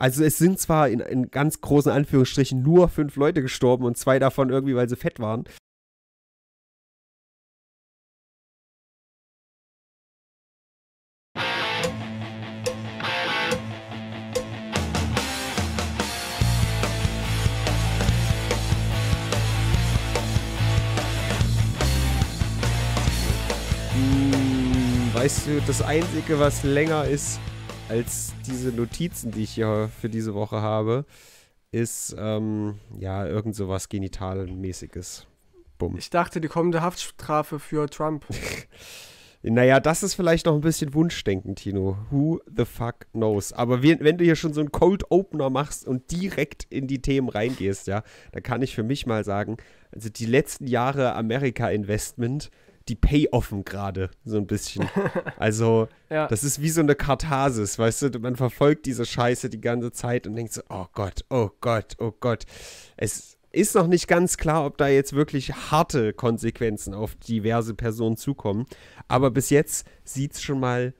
Also es sind zwar in, in ganz großen Anführungsstrichen nur fünf Leute gestorben und zwei davon irgendwie, weil sie fett waren. Hm, weißt du, das Einzige, was länger ist, als diese Notizen, die ich hier für diese Woche habe, ist ähm, ja irgend sowas Genitalmäßiges. Bumm. Ich dachte, die kommende Haftstrafe für Trump. naja, das ist vielleicht noch ein bisschen Wunschdenken, Tino. Who the fuck knows? Aber wenn, wenn du hier schon so einen Cold Opener machst und direkt in die Themen reingehst, ja, dann kann ich für mich mal sagen, also die letzten Jahre Amerika-Investment, die payoffen gerade, so ein bisschen. Also, ja. das ist wie so eine Kartasis, weißt du, man verfolgt diese Scheiße die ganze Zeit und denkt so, oh Gott, oh Gott, oh Gott. Es ist noch nicht ganz klar, ob da jetzt wirklich harte Konsequenzen auf diverse Personen zukommen, aber bis jetzt sieht es schon mal,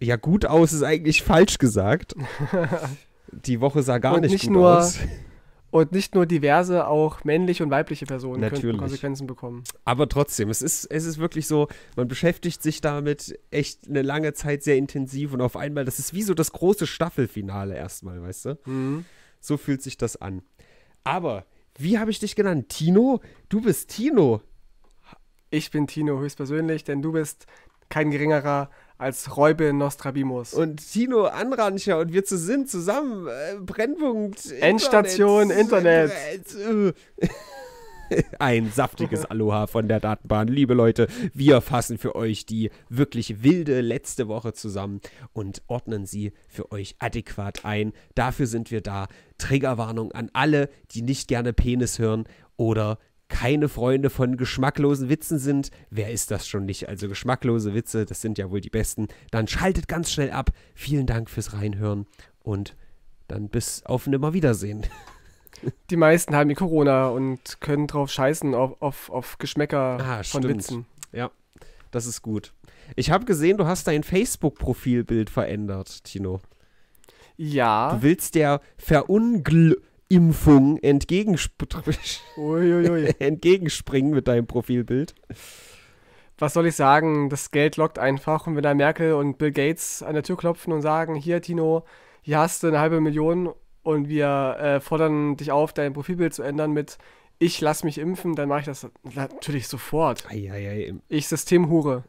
ja gut aus ist eigentlich falsch gesagt. Die Woche sah gar und nicht, nicht gut nur, aus. Und nicht nur diverse, auch männliche und weibliche Personen Natürlich. könnten Konsequenzen bekommen. Aber trotzdem, es ist, es ist wirklich so, man beschäftigt sich damit echt eine lange Zeit sehr intensiv und auf einmal, das ist wie so das große Staffelfinale erstmal, weißt du? Mhm. So fühlt sich das an. Aber, wie habe ich dich genannt? Tino? Du bist Tino. Ich bin Tino höchstpersönlich, denn du bist kein geringerer als Räube Nostrabimus. Und Tino Anrancher und wir zu sind zusammen. Äh, Brennpunkt. Endstation Internet. Internet. Ein saftiges Aloha von der Datenbahn. Liebe Leute, wir fassen für euch die wirklich wilde letzte Woche zusammen und ordnen sie für euch adäquat ein. Dafür sind wir da. Triggerwarnung an alle, die nicht gerne Penis hören oder keine Freunde von geschmacklosen Witzen sind, wer ist das schon nicht? Also geschmacklose Witze, das sind ja wohl die besten. Dann schaltet ganz schnell ab. Vielen Dank fürs Reinhören und dann bis auf nimmer Wiedersehen. Die meisten haben die Corona und können drauf scheißen auf, auf, auf Geschmäcker ah, von stimmt. Witzen. Ja, das ist gut. Ich habe gesehen, du hast dein Facebook-Profilbild verändert, Tino. Ja. Du willst der Verungl Impfung entgegensp entgegenspringen mit deinem Profilbild. Was soll ich sagen? Das Geld lockt einfach. Und wenn da Merkel und Bill Gates an der Tür klopfen und sagen: Hier, Tino, hier hast du eine halbe Million und wir äh, fordern dich auf, dein Profilbild zu ändern mit Ich lass mich impfen, dann mache ich das natürlich sofort. Ei, ei, ei. Ich Systemhure.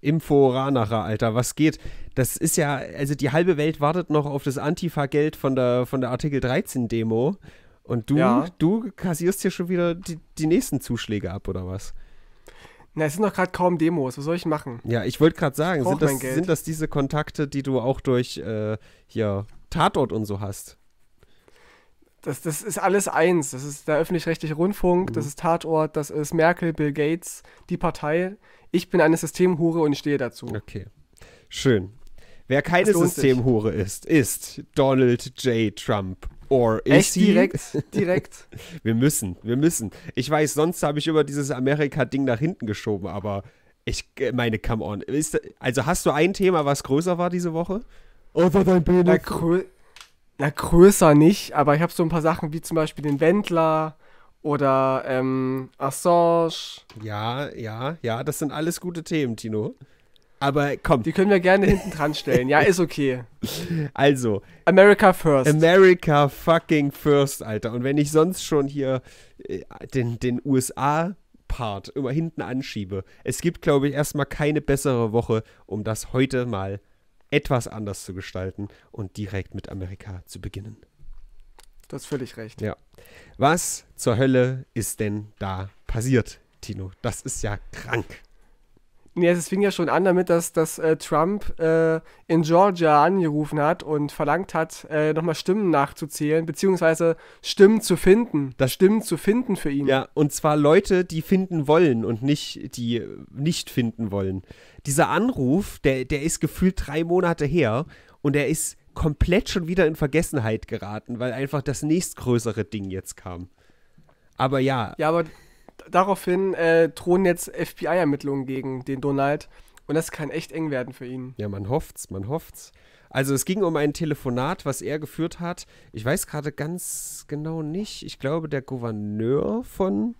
Impforanacher, Alter, was geht? Das ist ja, also die halbe Welt wartet noch auf das Antifa-Geld von der, von der Artikel 13-Demo. Und du, ja. du kassierst hier schon wieder die, die nächsten Zuschläge ab, oder was? Na, es sind doch gerade kaum Demos. Was soll ich machen? Ja, ich wollte gerade sagen, sind das, sind das, diese Kontakte, die du auch durch äh, hier Tatort und so hast? Das, das ist alles eins. Das ist der öffentlich-rechtliche Rundfunk, mhm. das ist Tatort, das ist Merkel, Bill Gates, die Partei. Ich bin eine Systemhure und ich stehe dazu. Okay. Schön. Wer keine Systemhure ist, ist Donald J. Trump. Or is Echt, direkt, direkt. wir müssen, wir müssen. Ich weiß, sonst habe ich immer dieses Amerika-Ding nach hinten geschoben, aber ich äh, meine, come on. Ist, also hast du ein Thema, was größer war diese Woche? Oder dein Penis? Na, na größer nicht, aber ich habe so ein paar Sachen wie zum Beispiel den Wendler oder ähm, Assange. Ja, ja, ja, das sind alles gute Themen, Tino. Aber komm. Die können wir gerne hinten dran stellen. Ja, ist okay. Also. America first. America fucking first, Alter. Und wenn ich sonst schon hier äh, den, den USA-Part immer hinten anschiebe, es gibt, glaube ich, erstmal keine bessere Woche, um das heute mal etwas anders zu gestalten und direkt mit Amerika zu beginnen. Du hast völlig recht. Ja. Was zur Hölle ist denn da passiert, Tino? Das ist ja krank. Nee, also es fing ja schon an damit, dass, dass äh, Trump äh, in Georgia angerufen hat und verlangt hat, äh, nochmal Stimmen nachzuzählen, beziehungsweise Stimmen zu finden. Das Stimmen zu finden für ihn. Ja, und zwar Leute, die finden wollen und nicht, die nicht finden wollen. Dieser Anruf, der, der ist gefühlt drei Monate her und er ist komplett schon wieder in Vergessenheit geraten, weil einfach das nächstgrößere Ding jetzt kam. Aber ja. Ja, aber daraufhin äh, drohen jetzt FBI-Ermittlungen gegen den Donald. Und das kann echt eng werden für ihn. Ja, man hofft's, man hofft's. Also es ging um ein Telefonat, was er geführt hat. Ich weiß gerade ganz genau nicht. Ich glaube, der Gouverneur von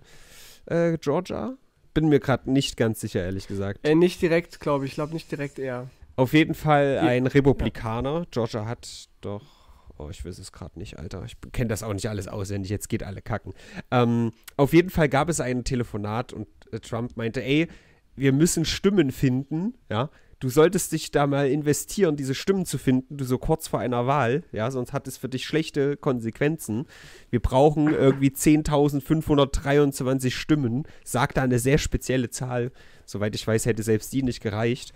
äh, Georgia. Bin mir gerade nicht ganz sicher, ehrlich gesagt. Äh, nicht direkt, glaube ich. Ich glaube nicht direkt er. Auf jeden Fall ein Republikaner. Ja. Georgia hat doch Oh, ich weiß es gerade nicht, Alter. Ich kenne das auch nicht alles auswendig. Jetzt geht alle kacken. Ähm, auf jeden Fall gab es ein Telefonat und äh, Trump meinte, ey, wir müssen Stimmen finden, ja. Du solltest dich da mal investieren, diese Stimmen zu finden, du so kurz vor einer Wahl, ja, sonst hat es für dich schlechte Konsequenzen. Wir brauchen irgendwie 10.523 Stimmen, sagt da eine sehr spezielle Zahl. Soweit ich weiß, hätte selbst die nicht gereicht.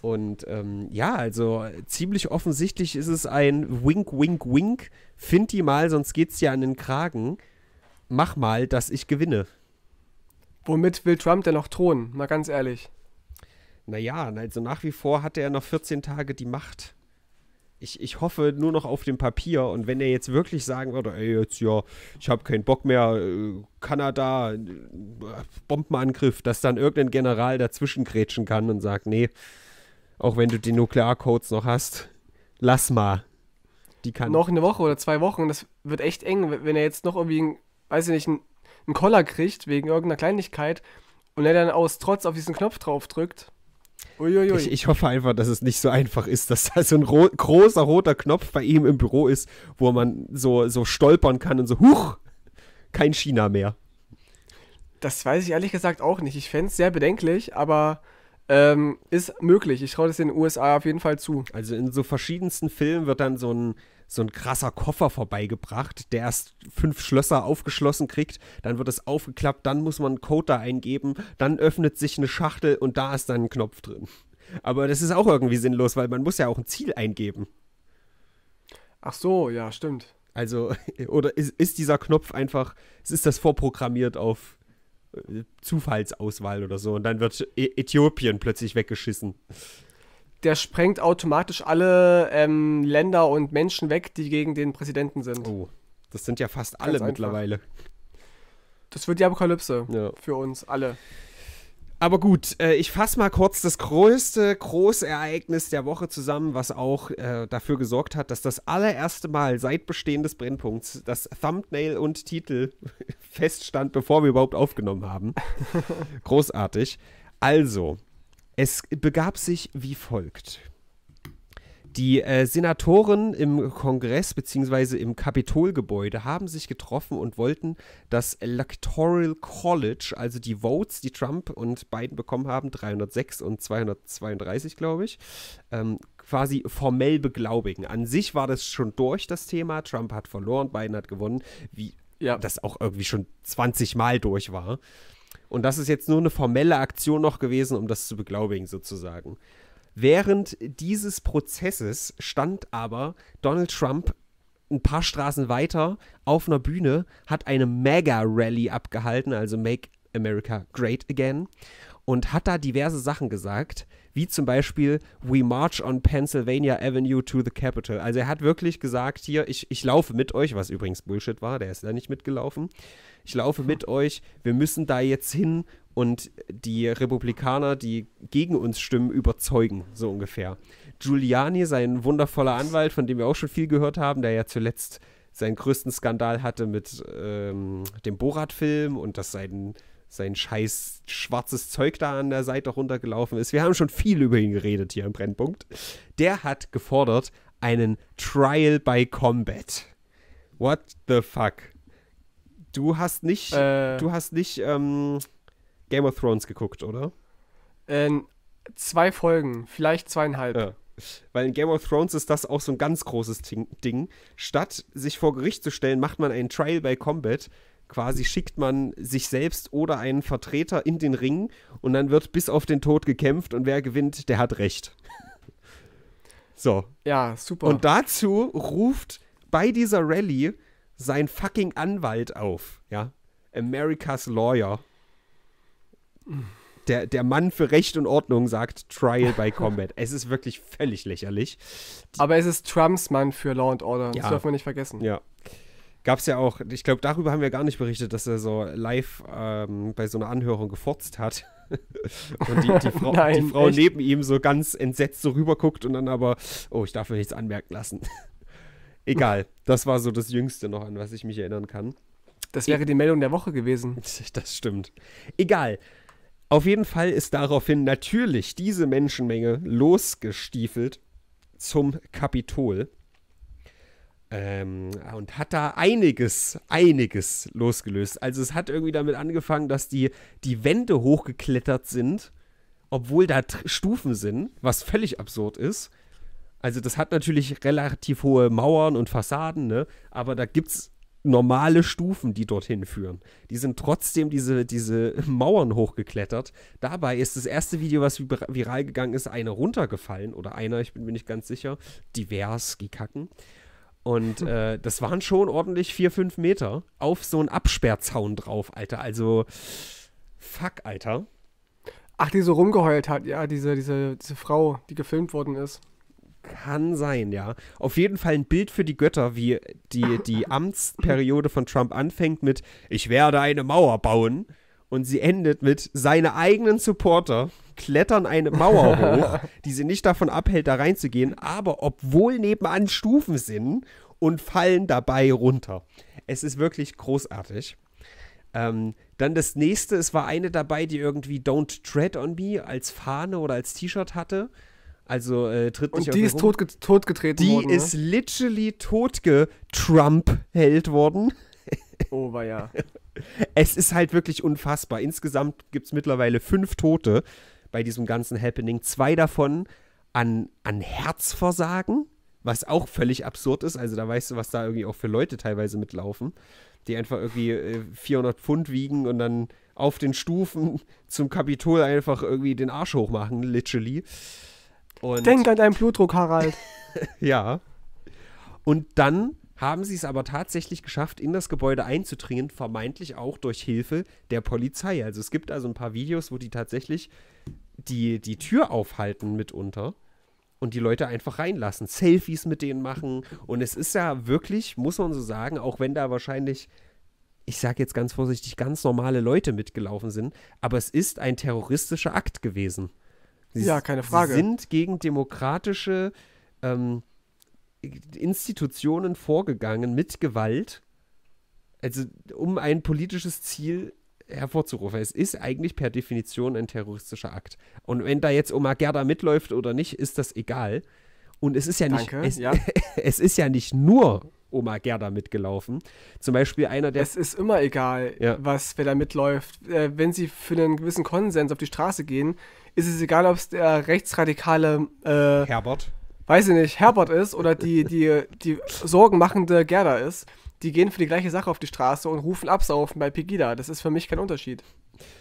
Und ähm, ja, also ziemlich offensichtlich ist es ein Wink, Wink, Wink. Find die mal, sonst geht's dir an den Kragen. Mach mal, dass ich gewinne. Womit will Trump denn noch thronen? Mal ganz ehrlich. Naja, also nach wie vor hatte er noch 14 Tage die Macht. Ich, ich hoffe nur noch auf dem Papier. Und wenn er jetzt wirklich sagen würde, ey, jetzt ja, ich habe keinen Bock mehr, äh, Kanada, äh, Bombenangriff, dass dann irgendein General dazwischen grätschen kann und sagt, nee, auch wenn du die Nuklearcodes noch hast. Lass mal. Die kann. Noch eine Woche oder zwei Wochen, das wird echt eng, wenn er jetzt noch irgendwie, weiß ich nicht, einen, einen Koller kriegt wegen irgendeiner Kleinigkeit und er dann aus Trotz auf diesen Knopf drauf drückt. Uiuiui. Ich, ich, hoffe einfach, dass es nicht so einfach ist, dass da so ein ro großer roter Knopf bei ihm im Büro ist, wo man so, so stolpern kann und so, huch, kein China mehr. Das weiß ich ehrlich gesagt auch nicht. Ich fände es sehr bedenklich, aber ähm, ist möglich. Ich traue das in den USA auf jeden Fall zu. Also in so verschiedensten Filmen wird dann so ein, so ein krasser Koffer vorbeigebracht, der erst fünf Schlösser aufgeschlossen kriegt, dann wird es aufgeklappt, dann muss man einen Code da eingeben, dann öffnet sich eine Schachtel und da ist dann ein Knopf drin. Aber das ist auch irgendwie sinnlos, weil man muss ja auch ein Ziel eingeben. Ach so, ja, stimmt. Also, oder ist, ist dieser Knopf einfach, ist das vorprogrammiert auf Zufallsauswahl oder so. Und dann wird Äthiopien plötzlich weggeschissen. Der sprengt automatisch alle ähm, Länder und Menschen weg, die gegen den Präsidenten sind. Oh, das sind ja fast Ganz alle einfach. mittlerweile. Das wird die Apokalypse ja. für uns alle. Aber gut, äh, ich fasse mal kurz das größte Großereignis der Woche zusammen, was auch äh, dafür gesorgt hat, dass das allererste Mal seit Bestehen des Brennpunkts das Thumbnail und Titel feststand, bevor wir überhaupt aufgenommen haben. Großartig. Also, es begab sich wie folgt. Die äh, Senatoren im Kongress bzw. im Kapitolgebäude haben sich getroffen und wollten das Electoral College, also die Votes, die Trump und Biden bekommen haben, 306 und 232, glaube ich, ähm, quasi formell beglaubigen. An sich war das schon durch das Thema. Trump hat verloren, Biden hat gewonnen, wie ja. das auch irgendwie schon 20 Mal durch war. Und das ist jetzt nur eine formelle Aktion noch gewesen, um das zu beglaubigen, sozusagen. Während dieses Prozesses stand aber Donald Trump ein paar Straßen weiter auf einer Bühne, hat eine Mega-Rally abgehalten, also Make America Great Again, und hat da diverse Sachen gesagt, wie zum Beispiel We March on Pennsylvania Avenue to the Capitol. Also er hat wirklich gesagt, hier, ich, ich laufe mit euch, was übrigens Bullshit war, der ist da nicht mitgelaufen. Ich laufe mit euch, wir müssen da jetzt hin und die Republikaner, die gegen uns stimmen, überzeugen, so ungefähr. Giuliani, sein wundervoller Anwalt, von dem wir auch schon viel gehört haben, der ja zuletzt seinen größten Skandal hatte mit ähm, dem Borat-Film und dass sein, sein scheiß schwarzes Zeug da an der Seite runtergelaufen ist. Wir haben schon viel über ihn geredet hier im Brennpunkt. Der hat gefordert einen Trial by Combat. What the fuck? Du hast nicht, äh. du hast nicht ähm, Game of Thrones geguckt, oder? Ähm, zwei Folgen, vielleicht zweieinhalb. Ja. Weil in Game of Thrones ist das auch so ein ganz großes Ding. Statt sich vor Gericht zu stellen, macht man einen Trial by Combat. Quasi schickt man sich selbst oder einen Vertreter in den Ring und dann wird bis auf den Tod gekämpft und wer gewinnt, der hat recht. so. Ja, super. Und dazu ruft bei dieser Rallye sein fucking Anwalt auf, ja? America's Lawyer der, der Mann für Recht und Ordnung sagt Trial by Combat. es ist wirklich völlig lächerlich. Die Aber es ist Trumps Mann für Law and Order. Ja. Das dürfen wir nicht vergessen. Ja. Gab es ja auch, ich glaube, darüber haben wir gar nicht berichtet, dass er so live ähm, bei so einer Anhörung gefurzt hat. und die, die Frau, Nein, die Frau neben ihm so ganz entsetzt so rüberguckt und dann aber, oh, ich darf mir nichts anmerken lassen. Egal, das war so das Jüngste noch, an was ich mich erinnern kann. Das wäre e die Meldung der Woche gewesen. Das stimmt. Egal. Auf jeden Fall ist daraufhin natürlich diese Menschenmenge losgestiefelt zum Kapitol. Ähm, und hat da einiges, einiges losgelöst. Also es hat irgendwie damit angefangen, dass die, die Wände hochgeklettert sind, obwohl da T Stufen sind, was völlig absurd ist. Also das hat natürlich relativ hohe Mauern und Fassaden, ne? aber da gibt es normale Stufen, die dorthin führen. Die sind trotzdem diese, diese Mauern hochgeklettert. Dabei ist das erste Video, was viral gegangen ist, eine runtergefallen oder einer, ich bin mir nicht ganz sicher, divers gekacken. Und äh, das waren schon ordentlich vier, fünf Meter auf so einen Absperrzaun drauf, Alter. Also, fuck, Alter. Ach, die so rumgeheult hat, ja, diese, diese, diese Frau, die gefilmt worden ist. Kann sein, ja. Auf jeden Fall ein Bild für die Götter, wie die, die Amtsperiode von Trump anfängt mit Ich werde eine Mauer bauen und sie endet mit seine eigenen Supporter klettern eine Mauer hoch, die sie nicht davon abhält, da reinzugehen, aber obwohl nebenan Stufen sind und fallen dabei runter. Es ist wirklich großartig. Ähm, dann das nächste, es war eine dabei, die irgendwie Don't Tread on Me als Fahne oder als T-Shirt hatte. Also äh, tritt nicht Und die ist totge totgetreten die worden. Die ist ne? literally held worden. Oh, war ja. Es ist halt wirklich unfassbar. Insgesamt gibt es mittlerweile fünf Tote bei diesem ganzen Happening. Zwei davon an, an Herzversagen, was auch völlig absurd ist. Also da weißt du, was da irgendwie auch für Leute teilweise mitlaufen, die einfach irgendwie äh, 400 Pfund wiegen und dann auf den Stufen zum Kapitol einfach irgendwie den Arsch hochmachen, literally. Und Denk an deinen Blutdruck, Harald. ja. Und dann haben sie es aber tatsächlich geschafft, in das Gebäude einzudringen, vermeintlich auch durch Hilfe der Polizei. Also es gibt also ein paar Videos, wo die tatsächlich die, die Tür aufhalten mitunter und die Leute einfach reinlassen, Selfies mit denen machen. Und es ist ja wirklich, muss man so sagen, auch wenn da wahrscheinlich, ich sage jetzt ganz vorsichtig, ganz normale Leute mitgelaufen sind, aber es ist ein terroristischer Akt gewesen. Sie ja, keine Frage. sind gegen demokratische ähm, Institutionen vorgegangen mit Gewalt, also um ein politisches Ziel hervorzurufen. Es ist eigentlich per Definition ein terroristischer Akt. Und wenn da jetzt Oma Gerda mitläuft oder nicht, ist das egal. Und es ist ja nicht, Danke, es, ja. es, ist ja nicht nur Oma Gerda mitgelaufen. Zum Beispiel einer der. Es ist immer egal, ja. was wer da mitläuft. Äh, wenn sie für einen gewissen Konsens auf die Straße gehen, ist es egal, ob es der rechtsradikale äh, Herbert. Weiß ich nicht, Herbert ist oder die, die, die sorgenmachende Gerda ist. Die gehen für die gleiche Sache auf die Straße und rufen Absaufen bei Pegida. Das ist für mich kein Unterschied.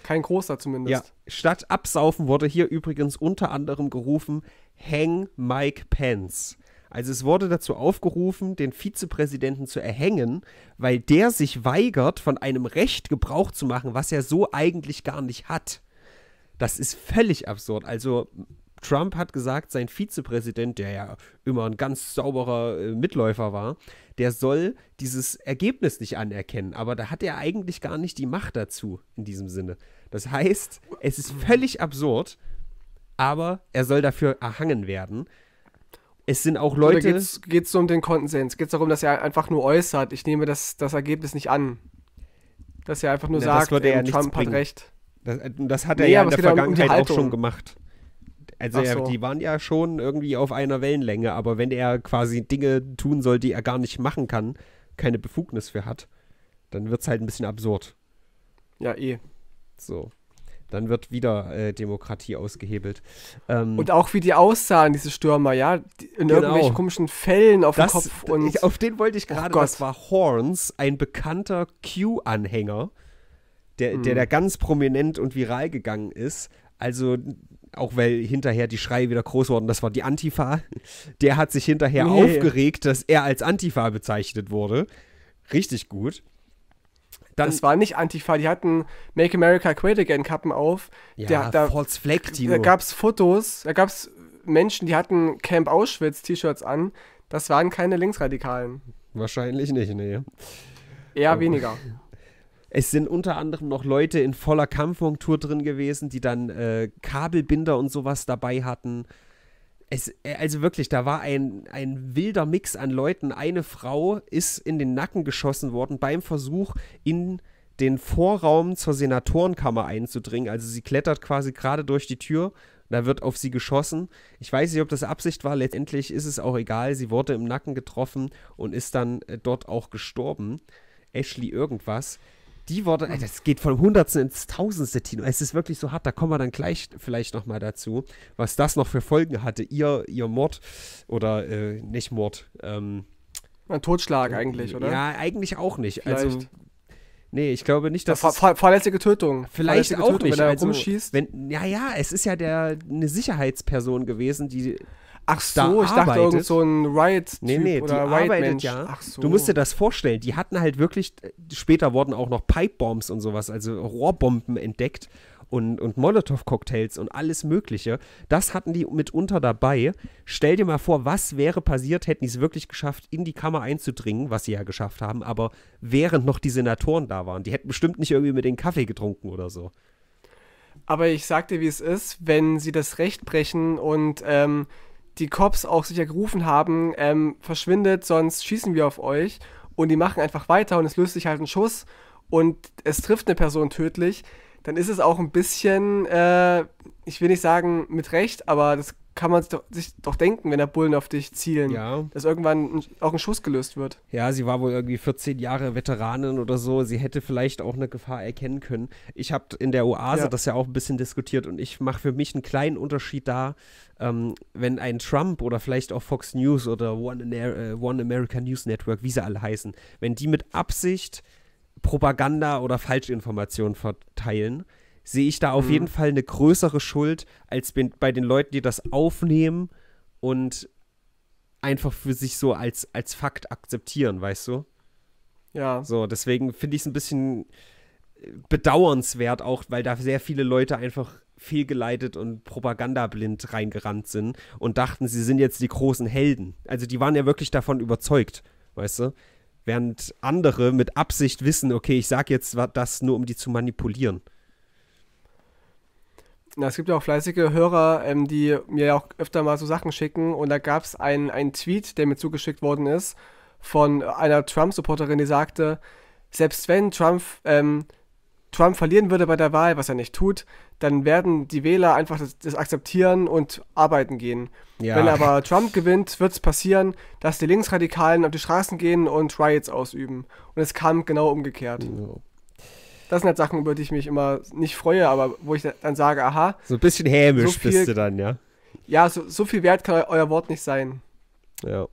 Kein großer zumindest. Ja, statt Absaufen wurde hier übrigens unter anderem gerufen Hang Mike Pence. Also es wurde dazu aufgerufen, den Vizepräsidenten zu erhängen, weil der sich weigert, von einem Recht Gebrauch zu machen, was er so eigentlich gar nicht hat. Das ist völlig absurd. Also Trump hat gesagt, sein Vizepräsident, der ja immer ein ganz sauberer äh, Mitläufer war, der soll dieses Ergebnis nicht anerkennen. Aber da hat er eigentlich gar nicht die Macht dazu in diesem Sinne. Das heißt, es ist völlig absurd, aber er soll dafür erhangen werden es sind auch Leute. Oder geht's, geht's um den Konsens? Geht's darum, dass er einfach nur äußert, ich nehme das, das Ergebnis nicht an. Dass er einfach nur Na, sagt, ey, ja Trump bringen. hat recht. Das, äh, das hat er nee, ja in der Vergangenheit um auch schon gemacht. Also er, die waren ja schon irgendwie auf einer Wellenlänge, aber wenn er quasi Dinge tun soll, die er gar nicht machen kann, keine Befugnis für hat, dann wird es halt ein bisschen absurd. Ja, eh. So. Dann wird wieder äh, Demokratie ausgehebelt. Ähm, und auch wie die aussahen, diese Stürmer, ja? in genau. irgendwelchen komischen Fällen auf das, dem Kopf. Und, ich, auf den wollte ich oh gerade, oh das war Horns, ein bekannter Q-Anhänger, der, hm. der da ganz prominent und viral gegangen ist. Also auch weil hinterher die Schreie wieder groß wurden, das war die Antifa. Der hat sich hinterher nee. aufgeregt, dass er als Antifa bezeichnet wurde. Richtig gut. Dann, das war nicht Antifa, die hatten Make America Great Again Kappen auf. Ja, der, da, False Flag Da gab es Fotos, da gab es Menschen, die hatten Camp Auschwitz T-Shirts an. Das waren keine Linksradikalen. Wahrscheinlich nicht, nee. Eher Aber. weniger. Es sind unter anderem noch Leute in voller Kampfmontur drin gewesen, die dann äh, Kabelbinder und sowas dabei hatten. Es, äh, also wirklich, da war ein, ein wilder Mix an Leuten. Eine Frau ist in den Nacken geschossen worden beim Versuch, in den Vorraum zur Senatorenkammer einzudringen. Also sie klettert quasi gerade durch die Tür. Da wird auf sie geschossen. Ich weiß nicht, ob das Absicht war. Letztendlich ist es auch egal. Sie wurde im Nacken getroffen und ist dann äh, dort auch gestorben. Ashley irgendwas die Worte, ey, das geht vom Hundertsten ins Tausendste, Tino. Es ist wirklich so hart. Da kommen wir dann gleich vielleicht nochmal dazu, was das noch für Folgen hatte. Ihr, ihr Mord oder äh, nicht Mord. Ähm, Ein Totschlag äh, eigentlich, oder? Ja, eigentlich auch nicht. Also, vielleicht. Also Nee, ich glaube nicht, dass. Ja, ver fahrlässige Tötung. Vielleicht fahrlässige auch Tötung, nicht. Wenn er also, rumschießt. Wenn, ja, ja, es ist ja der, eine Sicherheitsperson gewesen, die Ach so, da ich dachte irgend so ein Riot Nee, nee, oder die Riot arbeitet Mensch. ja. Ach so. Du musst dir das vorstellen, die hatten halt wirklich später wurden auch noch Pipebombs und sowas, also Rohrbomben entdeckt und und Molotov Cocktails und alles mögliche. Das hatten die mitunter dabei. Stell dir mal vor, was wäre passiert, hätten die es wirklich geschafft, in die Kammer einzudringen, was sie ja geschafft haben, aber während noch die Senatoren da waren, die hätten bestimmt nicht irgendwie mit den Kaffee getrunken oder so. Aber ich sag dir, wie es ist, wenn sie das Recht brechen und ähm, die Cops auch sicher gerufen haben, ähm, verschwindet, sonst schießen wir auf euch. Und die machen einfach weiter und es löst sich halt ein Schuss und es trifft eine Person tödlich, dann ist es auch ein bisschen, äh, ich will nicht sagen mit Recht, aber das kann man sich doch, sich doch denken, wenn der Bullen auf dich zielen, ja. dass irgendwann auch ein Schuss gelöst wird. Ja, sie war wohl irgendwie 14 Jahre Veteranin oder so. Sie hätte vielleicht auch eine Gefahr erkennen können. Ich habe in der Oase ja. das ja auch ein bisschen diskutiert und ich mache für mich einen kleinen Unterschied da, ähm, wenn ein Trump oder vielleicht auch Fox News oder One, äh, One America News Network, wie sie alle heißen, wenn die mit Absicht Propaganda oder Falschinformationen verteilen sehe ich da auf mhm. jeden Fall eine größere Schuld als bei den Leuten, die das aufnehmen und einfach für sich so als, als Fakt akzeptieren, weißt du? Ja. So, deswegen finde ich es ein bisschen äh, bedauernswert auch, weil da sehr viele Leute einfach fehlgeleitet und propagandablind reingerannt sind und dachten, sie sind jetzt die großen Helden. Also die waren ja wirklich davon überzeugt, weißt du? Während andere mit Absicht wissen, okay, ich sage jetzt das nur, um die zu manipulieren. Na, es gibt ja auch fleißige Hörer, ähm, die mir ja auch öfter mal so Sachen schicken. Und da gab es einen Tweet, der mir zugeschickt worden ist, von einer Trump-Supporterin, die sagte, selbst wenn Trump, ähm, Trump verlieren würde bei der Wahl, was er nicht tut, dann werden die Wähler einfach das, das akzeptieren und arbeiten gehen. Ja. Wenn aber Trump gewinnt, wird es passieren, dass die Linksradikalen auf die Straßen gehen und Riots ausüben. Und es kam genau umgekehrt das sind halt Sachen, über die ich mich immer nicht freue, aber wo ich dann sage, aha. So ein bisschen hämisch so viel, bist du dann, ja? Ja, so, so viel wert kann euer Wort nicht sein. Ja.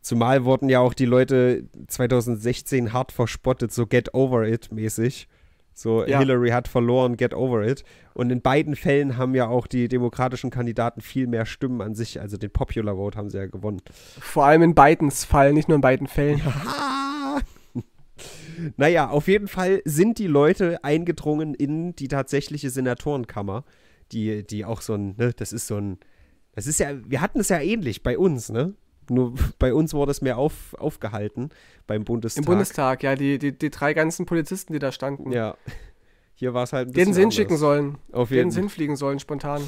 Zumal wurden ja auch die Leute 2016 hart verspottet, so get over it mäßig. So, ja. Hillary hat verloren, get over it. Und in beiden Fällen haben ja auch die demokratischen Kandidaten viel mehr Stimmen an sich, also den Popular Vote haben sie ja gewonnen. Vor allem in Bidens Fall, nicht nur in beiden Fällen. Ja. Naja, auf jeden Fall sind die Leute eingedrungen in die tatsächliche Senatorenkammer, die, die auch so ein, ne, das ist so ein, das ist ja, wir hatten es ja ähnlich bei uns, ne? Nur bei uns wurde es mehr auf, aufgehalten beim Bundestag. Im Bundestag, ja, die, die, die drei ganzen Polizisten, die da standen. Ja. Hier war es halt ein bisschen. Den Sinn anders. schicken sollen. Auf jeden Den Sinn fliegen sollen, spontan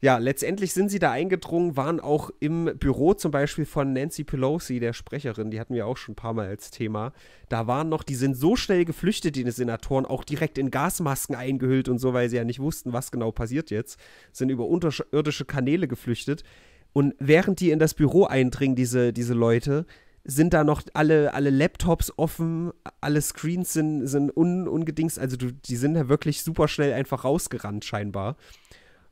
ja, letztendlich sind sie da eingedrungen, waren auch im Büro zum Beispiel von Nancy Pelosi, der Sprecherin, die hatten wir auch schon ein paar Mal als Thema. Da waren noch, die sind so schnell geflüchtet, die Senatoren, auch direkt in Gasmasken eingehüllt und so, weil sie ja nicht wussten, was genau passiert jetzt, sind über unterirdische Kanäle geflüchtet. Und während die in das Büro eindringen, diese, diese Leute, sind da noch alle, alle Laptops offen, alle Screens sind, sind un, ungedings, also du, die sind da wirklich super schnell einfach rausgerannt scheinbar.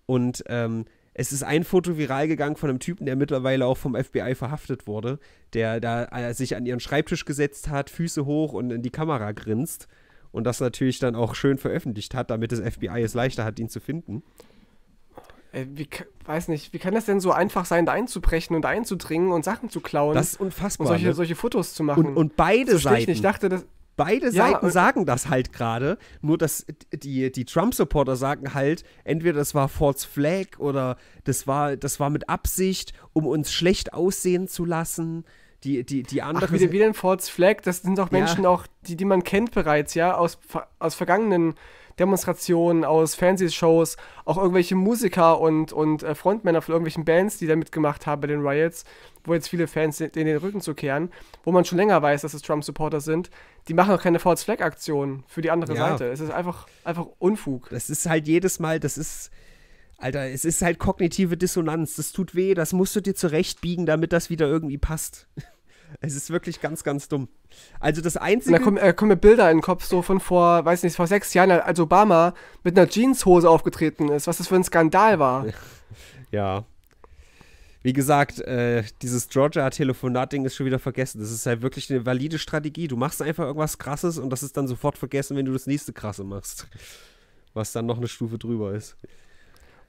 Und ähm, es ist ein Foto viral gegangen von einem Typen, der mittlerweile auch vom FBI verhaftet wurde, der da äh, sich an ihren Schreibtisch gesetzt hat, Füße hoch und in die Kamera grinst und das natürlich dann auch schön veröffentlicht hat, damit das FBI es leichter hat, ihn zu finden. Äh, wie, weiß nicht, wie kann das denn so einfach sein, da einzubrechen und einzudringen und Sachen zu klauen? Das ist unfassbar. Und solche, ne? solche Fotos zu machen. Und, und beide Seiten. Ich dachte, dass, Beide ja, Seiten sagen das halt gerade, nur dass die, die Trump-Supporter sagen halt, entweder das war false flag oder das war, das war mit Absicht, um uns schlecht aussehen zu lassen. Die, die, die andere. Ach, wieder, wieder ein false flag, das sind doch Menschen ja. auch, die, die man kennt bereits, ja, aus, aus vergangenen Demonstrationen, aus Fernsehshows, auch irgendwelche Musiker und, und äh, Frontmänner von irgendwelchen Bands, die da mitgemacht haben bei den Riots, wo jetzt viele Fans in den Rücken zu kehren, wo man schon länger weiß, dass es Trump-Supporter sind, die machen auch keine False Flag-Aktion für die andere ja. Seite. Es ist einfach, einfach Unfug. Das ist halt jedes Mal, das ist. Alter, es ist halt kognitive Dissonanz. Das tut weh, das musst du dir zurechtbiegen, damit das wieder irgendwie passt. Es ist wirklich ganz, ganz dumm. Also das Einzige. Und Da kommen, äh, kommen, mir Bilder in den Kopf, so von vor, weiß nicht, vor sechs Jahren, als Obama mit einer Jeanshose aufgetreten ist, was das für ein Skandal war. Ja. Wie gesagt, äh, dieses Georgia-Telefonat-Ding ist schon wieder vergessen. Das ist halt wirklich eine valide Strategie. Du machst einfach irgendwas Krasses und das ist dann sofort vergessen, wenn du das nächste Krasse machst. Was dann noch eine Stufe drüber ist.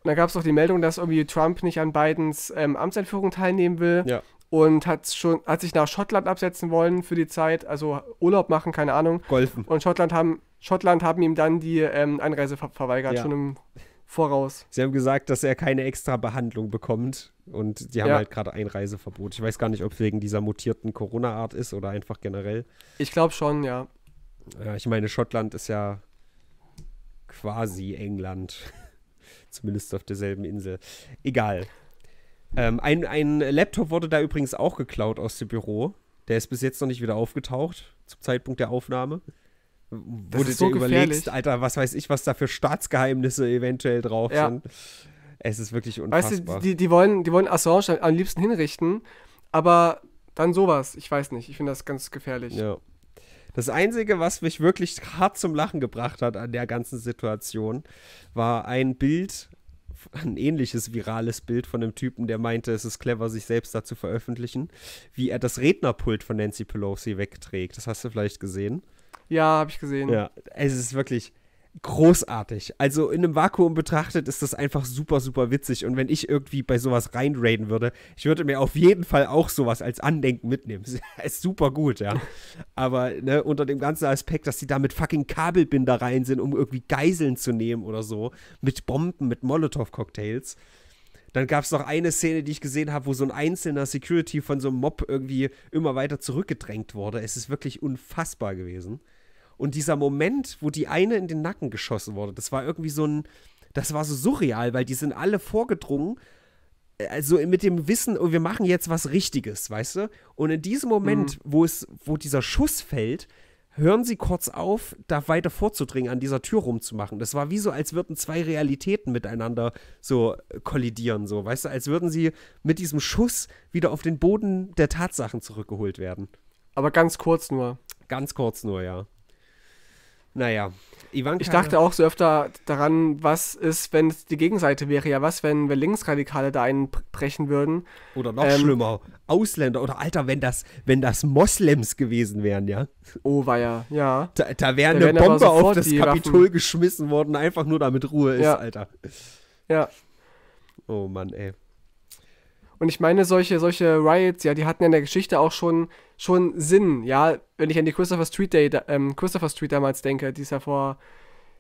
Und da gab es auch die Meldung, dass irgendwie Trump nicht an Bidens ähm, Amtseinführung teilnehmen will. Ja und hat schon hat sich nach Schottland absetzen wollen für die Zeit, also Urlaub machen, keine Ahnung. Golfen. Und Schottland haben Schottland haben ihm dann die ähm, Einreise ver verweigert ja. schon im Voraus. Sie haben gesagt, dass er keine extra Behandlung bekommt und die haben ja. halt gerade Einreiseverbot. Ich weiß gar nicht, ob es wegen dieser mutierten Corona-Art ist oder einfach generell. Ich glaube schon, ja. Ja, ich meine, Schottland ist ja quasi England. Zumindest auf derselben Insel. Egal. Ähm, ein, ein Laptop wurde da übrigens auch geklaut aus dem Büro. Der ist bis jetzt noch nicht wieder aufgetaucht, zum Zeitpunkt der Aufnahme. Wo das du so dir überlegst, Alter, was weiß ich, was da für Staatsgeheimnisse eventuell drauf ja. sind. Es ist wirklich unfassbar. Weißt du, die, die, wollen, die wollen Assange am liebsten hinrichten, aber dann sowas. Ich weiß nicht, ich finde das ganz gefährlich. Ja. Das Einzige, was mich wirklich hart zum Lachen gebracht hat an der ganzen Situation, war ein Bild ein ähnliches virales Bild von einem Typen, der meinte, es ist clever, sich selbst da zu veröffentlichen, wie er das Rednerpult von Nancy Pelosi wegträgt. Das hast du vielleicht gesehen. Ja, habe ich gesehen. Ja, es ist wirklich, großartig. Also in einem Vakuum betrachtet ist das einfach super, super witzig. Und wenn ich irgendwie bei sowas reinraiden würde, ich würde mir auf jeden Fall auch sowas als Andenken mitnehmen. ist super gut, ja. Aber ne, unter dem ganzen Aspekt, dass die da mit fucking Kabelbinder rein sind, um irgendwie Geiseln zu nehmen oder so, mit Bomben, mit Molotow-Cocktails. Dann gab es noch eine Szene, die ich gesehen habe, wo so ein einzelner Security von so einem Mob irgendwie immer weiter zurückgedrängt wurde. Es ist wirklich unfassbar gewesen. Und dieser Moment, wo die eine in den Nacken geschossen wurde, das war irgendwie so ein, das war so surreal, weil die sind alle vorgedrungen, äh, also mit dem Wissen, oh, wir machen jetzt was Richtiges, weißt du? Und in diesem Moment, mhm. wo es, wo dieser Schuss fällt, hören sie kurz auf, da weiter vorzudringen, an dieser Tür rumzumachen. Das war wie so, als würden zwei Realitäten miteinander so äh, kollidieren, so, weißt du, als würden sie mit diesem Schuss wieder auf den Boden der Tatsachen zurückgeholt werden. Aber ganz kurz nur. Ganz kurz nur, ja. Naja, Ivanka. Ich dachte äh, auch so öfter daran, was ist, wenn es die Gegenseite wäre, ja, was, wenn wir Linksradikale da einbrechen würden. Oder noch ähm, schlimmer, Ausländer oder Alter, wenn das, wenn das Moslems gewesen wären, ja. Oh war ja. Da, da wäre eine Bombe auf das Kapitol Waffen. geschmissen worden, einfach nur damit Ruhe ist, ja. Alter. Ja. Oh Mann, ey. Und ich meine, solche, solche Riots, ja, die hatten ja in der Geschichte auch schon schon Sinn, ja, wenn ich an die Christopher Street Day, ähm, Christopher Street damals denke, die es ja vor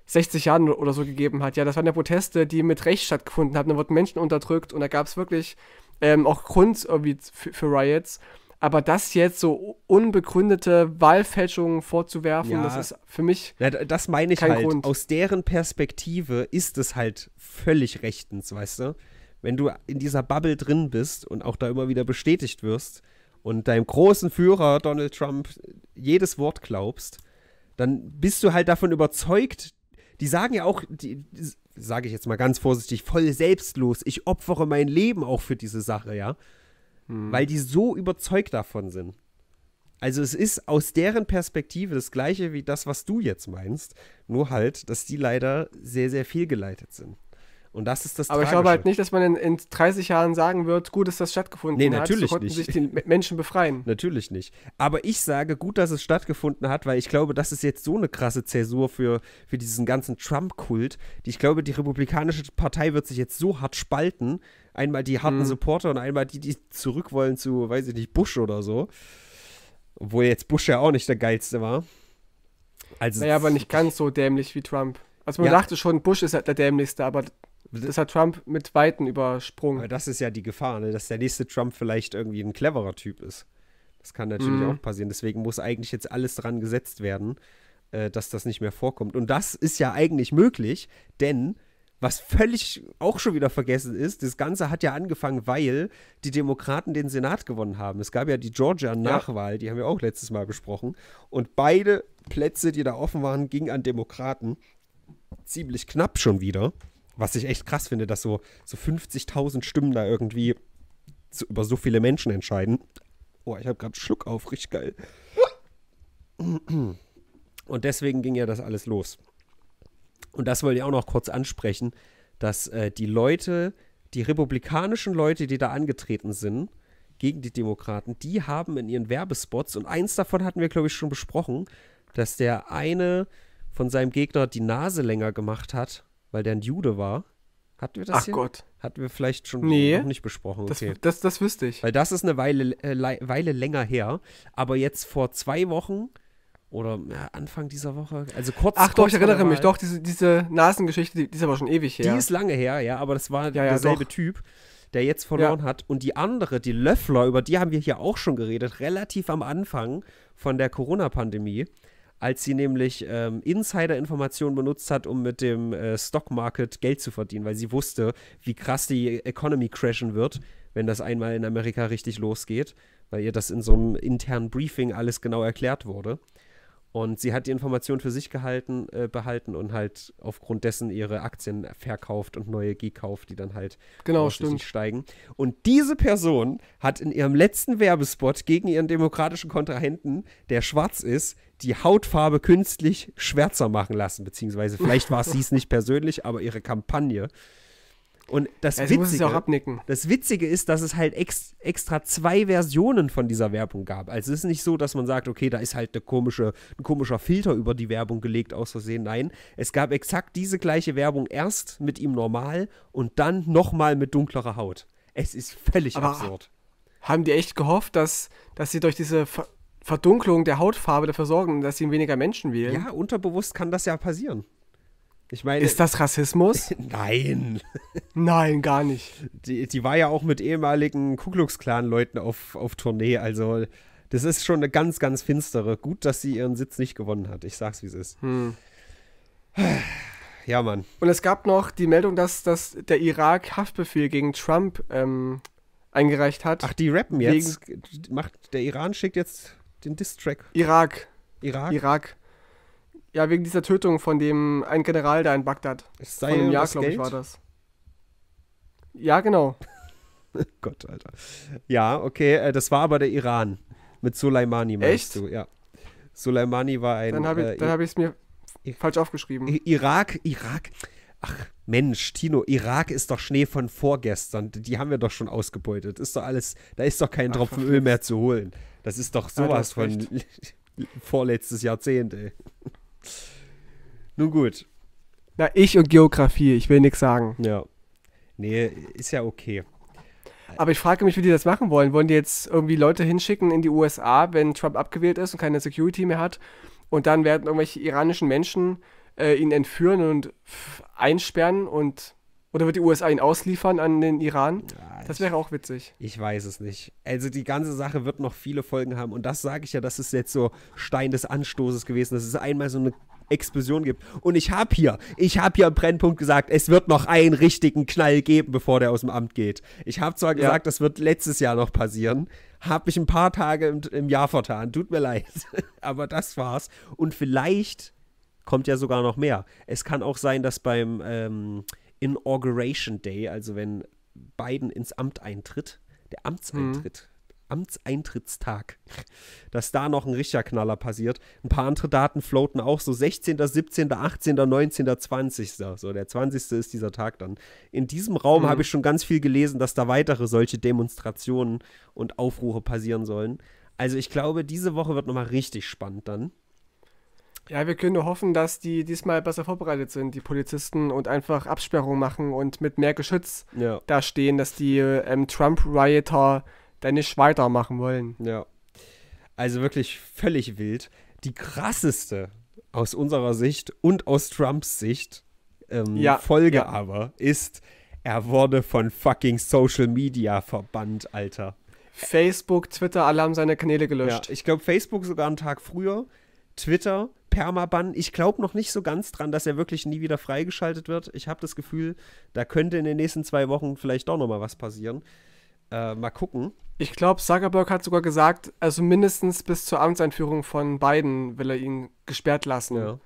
60 Jahren oder so gegeben hat, ja, das waren ja Proteste, die mit Recht stattgefunden haben, da wurden Menschen unterdrückt und da gab es wirklich ähm, auch Grund irgendwie für, für Riots. Aber das jetzt so unbegründete Wahlfälschungen vorzuwerfen, ja, das ist für mich. Ja, das meine ich halt. Grund. Aus deren Perspektive ist es halt völlig rechtens, weißt du? Wenn du in dieser Bubble drin bist und auch da immer wieder bestätigt wirst, und deinem großen Führer Donald Trump jedes Wort glaubst, dann bist du halt davon überzeugt, die sagen ja auch, die, die sage ich jetzt mal ganz vorsichtig, voll selbstlos, ich opfere mein Leben auch für diese Sache, ja. Hm. Weil die so überzeugt davon sind. Also es ist aus deren Perspektive das gleiche wie das, was du jetzt meinst, nur halt, dass die leider sehr, sehr fehlgeleitet sind. Und das ist das Aber Tragische. ich glaube halt nicht, dass man in, in 30 Jahren sagen wird, gut, dass das stattgefunden nee, natürlich hat. Natürlich so konnten nicht. sich die Menschen befreien. Natürlich nicht. Aber ich sage, gut, dass es stattgefunden hat, weil ich glaube, das ist jetzt so eine krasse Zäsur für, für diesen ganzen Trump-Kult. Ich glaube, die Republikanische Partei wird sich jetzt so hart spalten. Einmal die harten mhm. Supporter und einmal die, die zurück wollen zu, weiß ich nicht, Bush oder so. Obwohl jetzt Bush ja auch nicht der geilste war. Also naja, aber nicht ganz so dämlich wie Trump. Also man ja. dachte schon, Bush ist halt der dämlichste, aber das hat Trump mit Weiten übersprungen. Aber das ist ja die Gefahr, ne? dass der nächste Trump vielleicht irgendwie ein cleverer Typ ist. Das kann natürlich mhm. auch passieren. Deswegen muss eigentlich jetzt alles dran gesetzt werden, äh, dass das nicht mehr vorkommt. Und das ist ja eigentlich möglich, denn was völlig auch schon wieder vergessen ist, das Ganze hat ja angefangen, weil die Demokraten den Senat gewonnen haben. Es gab ja die Georgia-Nachwahl, ja. die haben wir auch letztes Mal besprochen. Und beide Plätze, die da offen waren, gingen an Demokraten. Ziemlich knapp schon wieder. Was ich echt krass finde, dass so, so 50.000 Stimmen da irgendwie zu, über so viele Menschen entscheiden. Oh, ich habe gerade Schluck auf, richtig geil. Und deswegen ging ja das alles los. Und das wollte ich auch noch kurz ansprechen, dass äh, die Leute, die republikanischen Leute, die da angetreten sind, gegen die Demokraten, die haben in ihren Werbespots, und eins davon hatten wir, glaube ich, schon besprochen, dass der eine von seinem Gegner die Nase länger gemacht hat weil der ein Jude war. Hatten wir das Ach hier? Gott. Hatten wir vielleicht schon nee, noch nicht besprochen. Okay. Das, das, das wüsste ich. Weil das ist eine Weile, äh, Weile länger her. Aber jetzt vor zwei Wochen oder ja, Anfang dieser Woche, also kurz. Ach kurz doch, ich erinnere mich, doch, diese, diese Nasengeschichte, die, die ist aber schon ewig her. Die ist lange her, ja, aber das war ja, ja, derselbe doch. Typ, der jetzt verloren hat. Und die andere, die Löffler, über die haben wir hier auch schon geredet, relativ am Anfang von der Corona-Pandemie als sie nämlich ähm, Insider-Informationen benutzt hat, um mit dem äh, Stock Market Geld zu verdienen, weil sie wusste, wie krass die Economy crashen wird, wenn das einmal in Amerika richtig losgeht, weil ihr das in so einem internen Briefing alles genau erklärt wurde. Und sie hat die Information für sich gehalten, äh, behalten und halt aufgrund dessen ihre Aktien verkauft und neue gekauft, die dann halt genau, steigen. Und diese Person hat in ihrem letzten Werbespot gegen ihren demokratischen Kontrahenten, der schwarz ist, die Hautfarbe künstlich schwärzer machen lassen, beziehungsweise vielleicht war es sie es nicht persönlich, aber ihre Kampagne. Und das, also Witzige, das Witzige ist, dass es halt ex, extra zwei Versionen von dieser Werbung gab. Also es ist nicht so, dass man sagt, okay, da ist halt eine komische, ein komischer Filter über die Werbung gelegt aus Versehen. Nein, es gab exakt diese gleiche Werbung erst mit ihm normal und dann nochmal mit dunklerer Haut. Es ist völlig Aber absurd. Haben die echt gehofft, dass, dass sie durch diese Verdunklung der Hautfarbe dafür sorgen, dass sie weniger Menschen wählen. Ja, unterbewusst kann das ja passieren. Ich meine, ist das Rassismus? Nein. Nein, gar nicht. Die, die war ja auch mit ehemaligen Ku Klux Klan-Leuten auf, auf Tournee. Also, das ist schon eine ganz, ganz finstere. Gut, dass sie ihren Sitz nicht gewonnen hat. Ich sag's, wie es ist. Hm. Ja, Mann. Und es gab noch die Meldung, dass, dass der Irak Haftbefehl gegen Trump ähm, eingereicht hat. Ach, die rappen jetzt. Macht, der Iran schickt jetzt den Distrack? Irak. Irak? Irak. Ja, wegen dieser Tötung von dem einen General da in Bagdad. Es sei von einem Jahr, glaube ich, war das. Ja, genau. Gott, Alter. Ja, okay, äh, das war aber der Iran mit Soleimani, meinst Echt? du? Ja. Soleimani war ein. Dann habe ich es äh, hab mir I falsch aufgeschrieben. Irak, Irak. Ach, Mensch, Tino, Irak ist doch Schnee von vorgestern. Die haben wir doch schon ausgebeutet. Ist doch alles, da ist doch kein Tropfen Öl mehr zu holen. Das ist doch ah, sowas ja, von vorletztes Jahrzehnt, ey. Nun gut. Na, ich und Geografie, ich will nichts sagen. Ja. Nee, ist ja okay. Aber ich frage mich, wie die das machen wollen. Wollen die jetzt irgendwie Leute hinschicken in die USA, wenn Trump abgewählt ist und keine Security mehr hat? Und dann werden irgendwelche iranischen Menschen äh, ihn entführen und einsperren und oder wird die USA ihn ausliefern an den Iran? Ja, das wäre auch witzig. Ich weiß es nicht. Also die ganze Sache wird noch viele Folgen haben. Und das sage ich ja, das ist jetzt so Stein des Anstoßes gewesen, dass es einmal so eine Explosion gibt. Und ich habe hier, ich habe hier am Brennpunkt gesagt, es wird noch einen richtigen Knall geben, bevor der aus dem Amt geht. Ich habe zwar gesagt, ja. das wird letztes Jahr noch passieren, habe mich ein paar Tage im, im Jahr vertan. Tut mir leid. Aber das war's. Und vielleicht kommt ja sogar noch mehr. Es kann auch sein, dass beim... Ähm, Inauguration Day, also wenn Biden ins Amt eintritt, der Amtseintritt, mhm. Amtseintrittstag, dass da noch ein richtiger Knaller passiert. Ein paar andere Daten floaten auch so 16., 17., 18., 19., 20. So, der 20. ist dieser Tag dann. In diesem Raum mhm. habe ich schon ganz viel gelesen, dass da weitere solche Demonstrationen und Aufrufe passieren sollen. Also ich glaube, diese Woche wird nochmal richtig spannend dann. Ja, wir können nur hoffen, dass die diesmal besser vorbereitet sind, die Polizisten, und einfach Absperrungen machen und mit mehr Geschütz ja. da stehen, dass die ähm, Trump-Rioter da nicht weitermachen wollen. Ja. Also wirklich völlig wild. Die krasseste aus unserer Sicht und aus Trumps Sicht ähm, ja. Folge ja. aber ist, er wurde von fucking Social Media verbannt, Alter. Facebook, Twitter, alle haben seine Kanäle gelöscht. Ja, ich glaube, Facebook sogar einen Tag früher. Twitter Permaban. Ich glaube noch nicht so ganz dran, dass er wirklich nie wieder freigeschaltet wird. Ich habe das Gefühl, da könnte in den nächsten zwei Wochen vielleicht doch noch mal was passieren. Äh, mal gucken. Ich glaube, Zuckerberg hat sogar gesagt, also mindestens bis zur Amtseinführung von Biden will er ihn gesperrt lassen. Ja.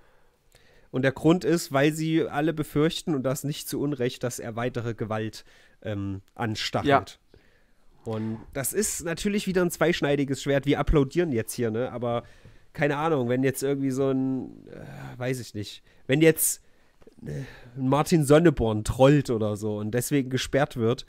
Und der Grund ist, weil sie alle befürchten, und das nicht zu Unrecht, dass er weitere Gewalt ähm, anstachelt. Ja. Und das ist natürlich wieder ein zweischneidiges Schwert. Wir applaudieren jetzt hier, ne? Aber keine Ahnung, wenn jetzt irgendwie so ein, äh, weiß ich nicht, wenn jetzt äh, Martin Sonneborn trollt oder so und deswegen gesperrt wird.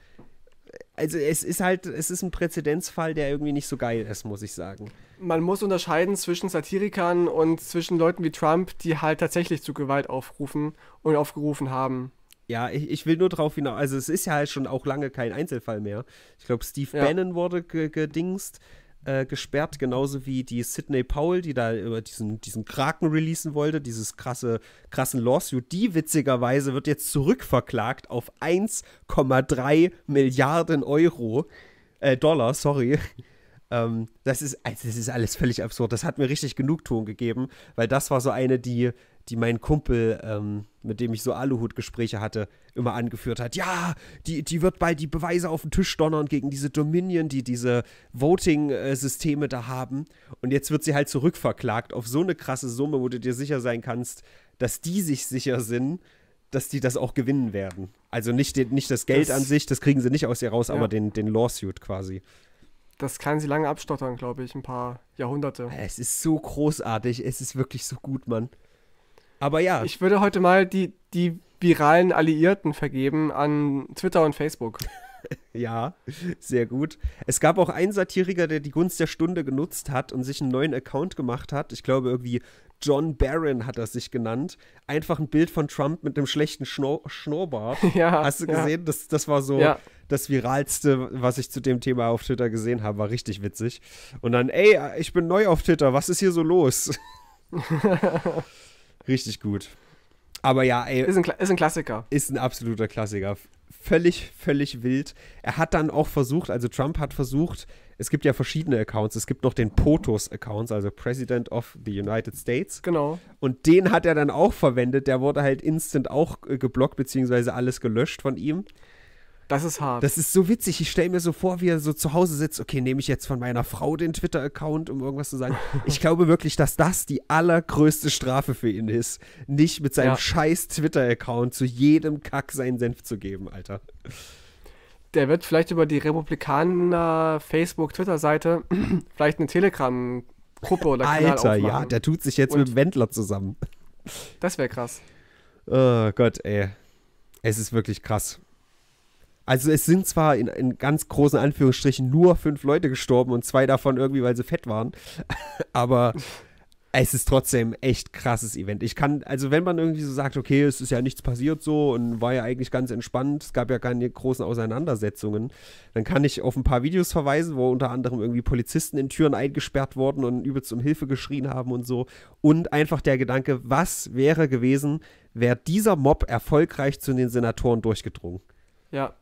Also es ist halt, es ist ein Präzedenzfall, der irgendwie nicht so geil ist, muss ich sagen. Man muss unterscheiden zwischen Satirikern und zwischen Leuten wie Trump, die halt tatsächlich zu Gewalt aufrufen und aufgerufen haben. Ja, ich, ich will nur darauf hinaus, also es ist ja halt schon auch lange kein Einzelfall mehr. Ich glaube, Steve ja. Bannon wurde gedingst äh, gesperrt, genauso wie die Sydney Powell, die da über diesen, diesen Kraken releasen wollte, dieses krasse, krassen Lawsuit, die witzigerweise wird jetzt zurückverklagt auf 1,3 Milliarden Euro, äh, Dollar, sorry. Ähm, das, ist, also das ist alles völlig absurd. Das hat mir richtig genug Ton gegeben, weil das war so eine, die, die mein Kumpel ähm, mit dem ich so Aluhut-Gespräche hatte, immer angeführt hat, ja, die, die wird bald die Beweise auf den Tisch donnern gegen diese Dominion, die diese Voting-Systeme da haben. Und jetzt wird sie halt zurückverklagt auf so eine krasse Summe, wo du dir sicher sein kannst, dass die sich sicher sind, dass die das auch gewinnen werden. Also nicht, nicht das Geld das, an sich, das kriegen sie nicht aus ihr raus, ja. aber den, den Lawsuit quasi. Das kann sie lange abstottern, glaube ich, ein paar Jahrhunderte. Es ist so großartig, es ist wirklich so gut, Mann. Aber ja. Ich würde heute mal die, die viralen Alliierten vergeben an Twitter und Facebook. ja, sehr gut. Es gab auch einen Satiriker, der die Gunst der Stunde genutzt hat und sich einen neuen Account gemacht hat. Ich glaube irgendwie John Barron hat er sich genannt. Einfach ein Bild von Trump mit einem schlechten Schnur Schnurrbart. Ja, Hast du ja. gesehen? Das, das war so ja. das Viralste, was ich zu dem Thema auf Twitter gesehen habe. War richtig witzig. Und dann, ey, ich bin neu auf Twitter. Was ist hier so los? Richtig gut. Aber ja, ey. Ist ein, ist ein Klassiker. Ist ein absoluter Klassiker. Völlig, völlig wild. Er hat dann auch versucht, also Trump hat versucht, es gibt ja verschiedene Accounts. Es gibt noch den POTUS-Accounts, also President of the United States. Genau. Und den hat er dann auch verwendet. Der wurde halt instant auch äh, geblockt, beziehungsweise alles gelöscht von ihm. Das ist hart. Das ist so witzig. Ich stelle mir so vor, wie er so zu Hause sitzt. Okay, nehme ich jetzt von meiner Frau den Twitter-Account, um irgendwas zu sagen. Ich glaube wirklich, dass das die allergrößte Strafe für ihn ist, nicht mit seinem ja. scheiß Twitter-Account zu jedem Kack seinen Senf zu geben, Alter. Der wird vielleicht über die Republikaner Facebook-Twitter-Seite vielleicht eine Telegram-Gruppe oder Kanal Alter, aufmachen. ja, der tut sich jetzt Und mit Wendler zusammen. Das wäre krass. Oh Gott, ey. Es ist wirklich krass. Also es sind zwar in, in, ganz großen Anführungsstrichen nur fünf Leute gestorben und zwei davon irgendwie, weil sie fett waren, aber es ist trotzdem echt krasses Event. Ich kann, also wenn man irgendwie so sagt, okay, es ist ja nichts passiert so und war ja eigentlich ganz entspannt, es gab ja keine großen Auseinandersetzungen, dann kann ich auf ein paar Videos verweisen, wo unter anderem irgendwie Polizisten in Türen eingesperrt wurden und übelst um Hilfe geschrien haben und so. Und einfach der Gedanke, was wäre gewesen, wäre dieser Mob erfolgreich zu den Senatoren durchgedrungen? Ja,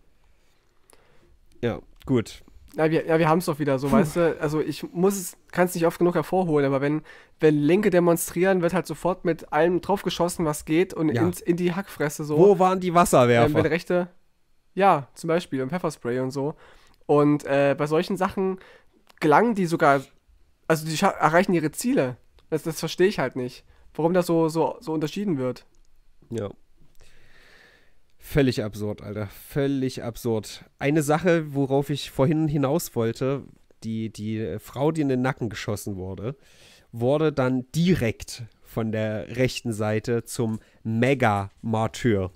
ja, gut. Ja, wir, ja, wir haben es doch wieder so, Puh. weißt du? Also ich muss es, kann es nicht oft genug hervorholen, aber wenn, wenn Linke demonstrieren, wird halt sofort mit allem draufgeschossen, was geht und ja. in, in, die Hackfresse so. Wo waren die Wasserwerfer? Ähm, wenn Rechte, ja, zum Beispiel und Pfefferspray und so. Und äh, bei solchen Sachen gelangen die sogar, also die erreichen ihre Ziele. Das, das verstehe ich halt nicht. Warum das so, so, so unterschieden wird. Ja, Völlig absurd, Alter. Völlig absurd. Eine Sache, worauf ich vorhin hinaus wollte, die, die Frau, die in den Nacken geschossen wurde, wurde dann direkt von der rechten Seite zum Mega-Martyr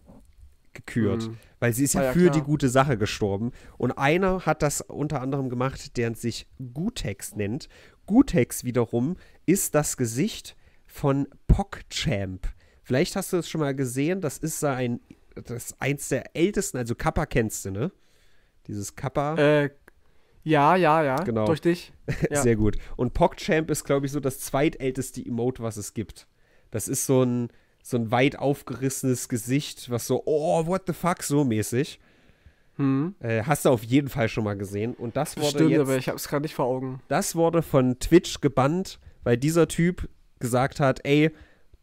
gekürt. Mhm. Weil sie ist ah ja, ja für klar. die gute Sache gestorben. Und einer hat das unter anderem gemacht, der sich Gutex nennt. Gutex wiederum ist das Gesicht von PogChamp. Vielleicht hast du es schon mal gesehen, das ist ein das ist eins der ältesten, also Kappa kennst du, ne? Dieses Kappa. Äh, ja, ja, ja. Genau. Durch dich. Ja. Sehr gut. Und PogChamp ist, glaube ich, so das zweitälteste Emote, was es gibt. Das ist so ein, so ein weit aufgerissenes Gesicht, was so, oh, what the fuck, so mäßig. Hm. Äh, hast du auf jeden Fall schon mal gesehen. Und das wurde. Stimmt, jetzt, aber ich habe es gerade nicht vor Augen. Das wurde von Twitch gebannt, weil dieser Typ gesagt hat, ey,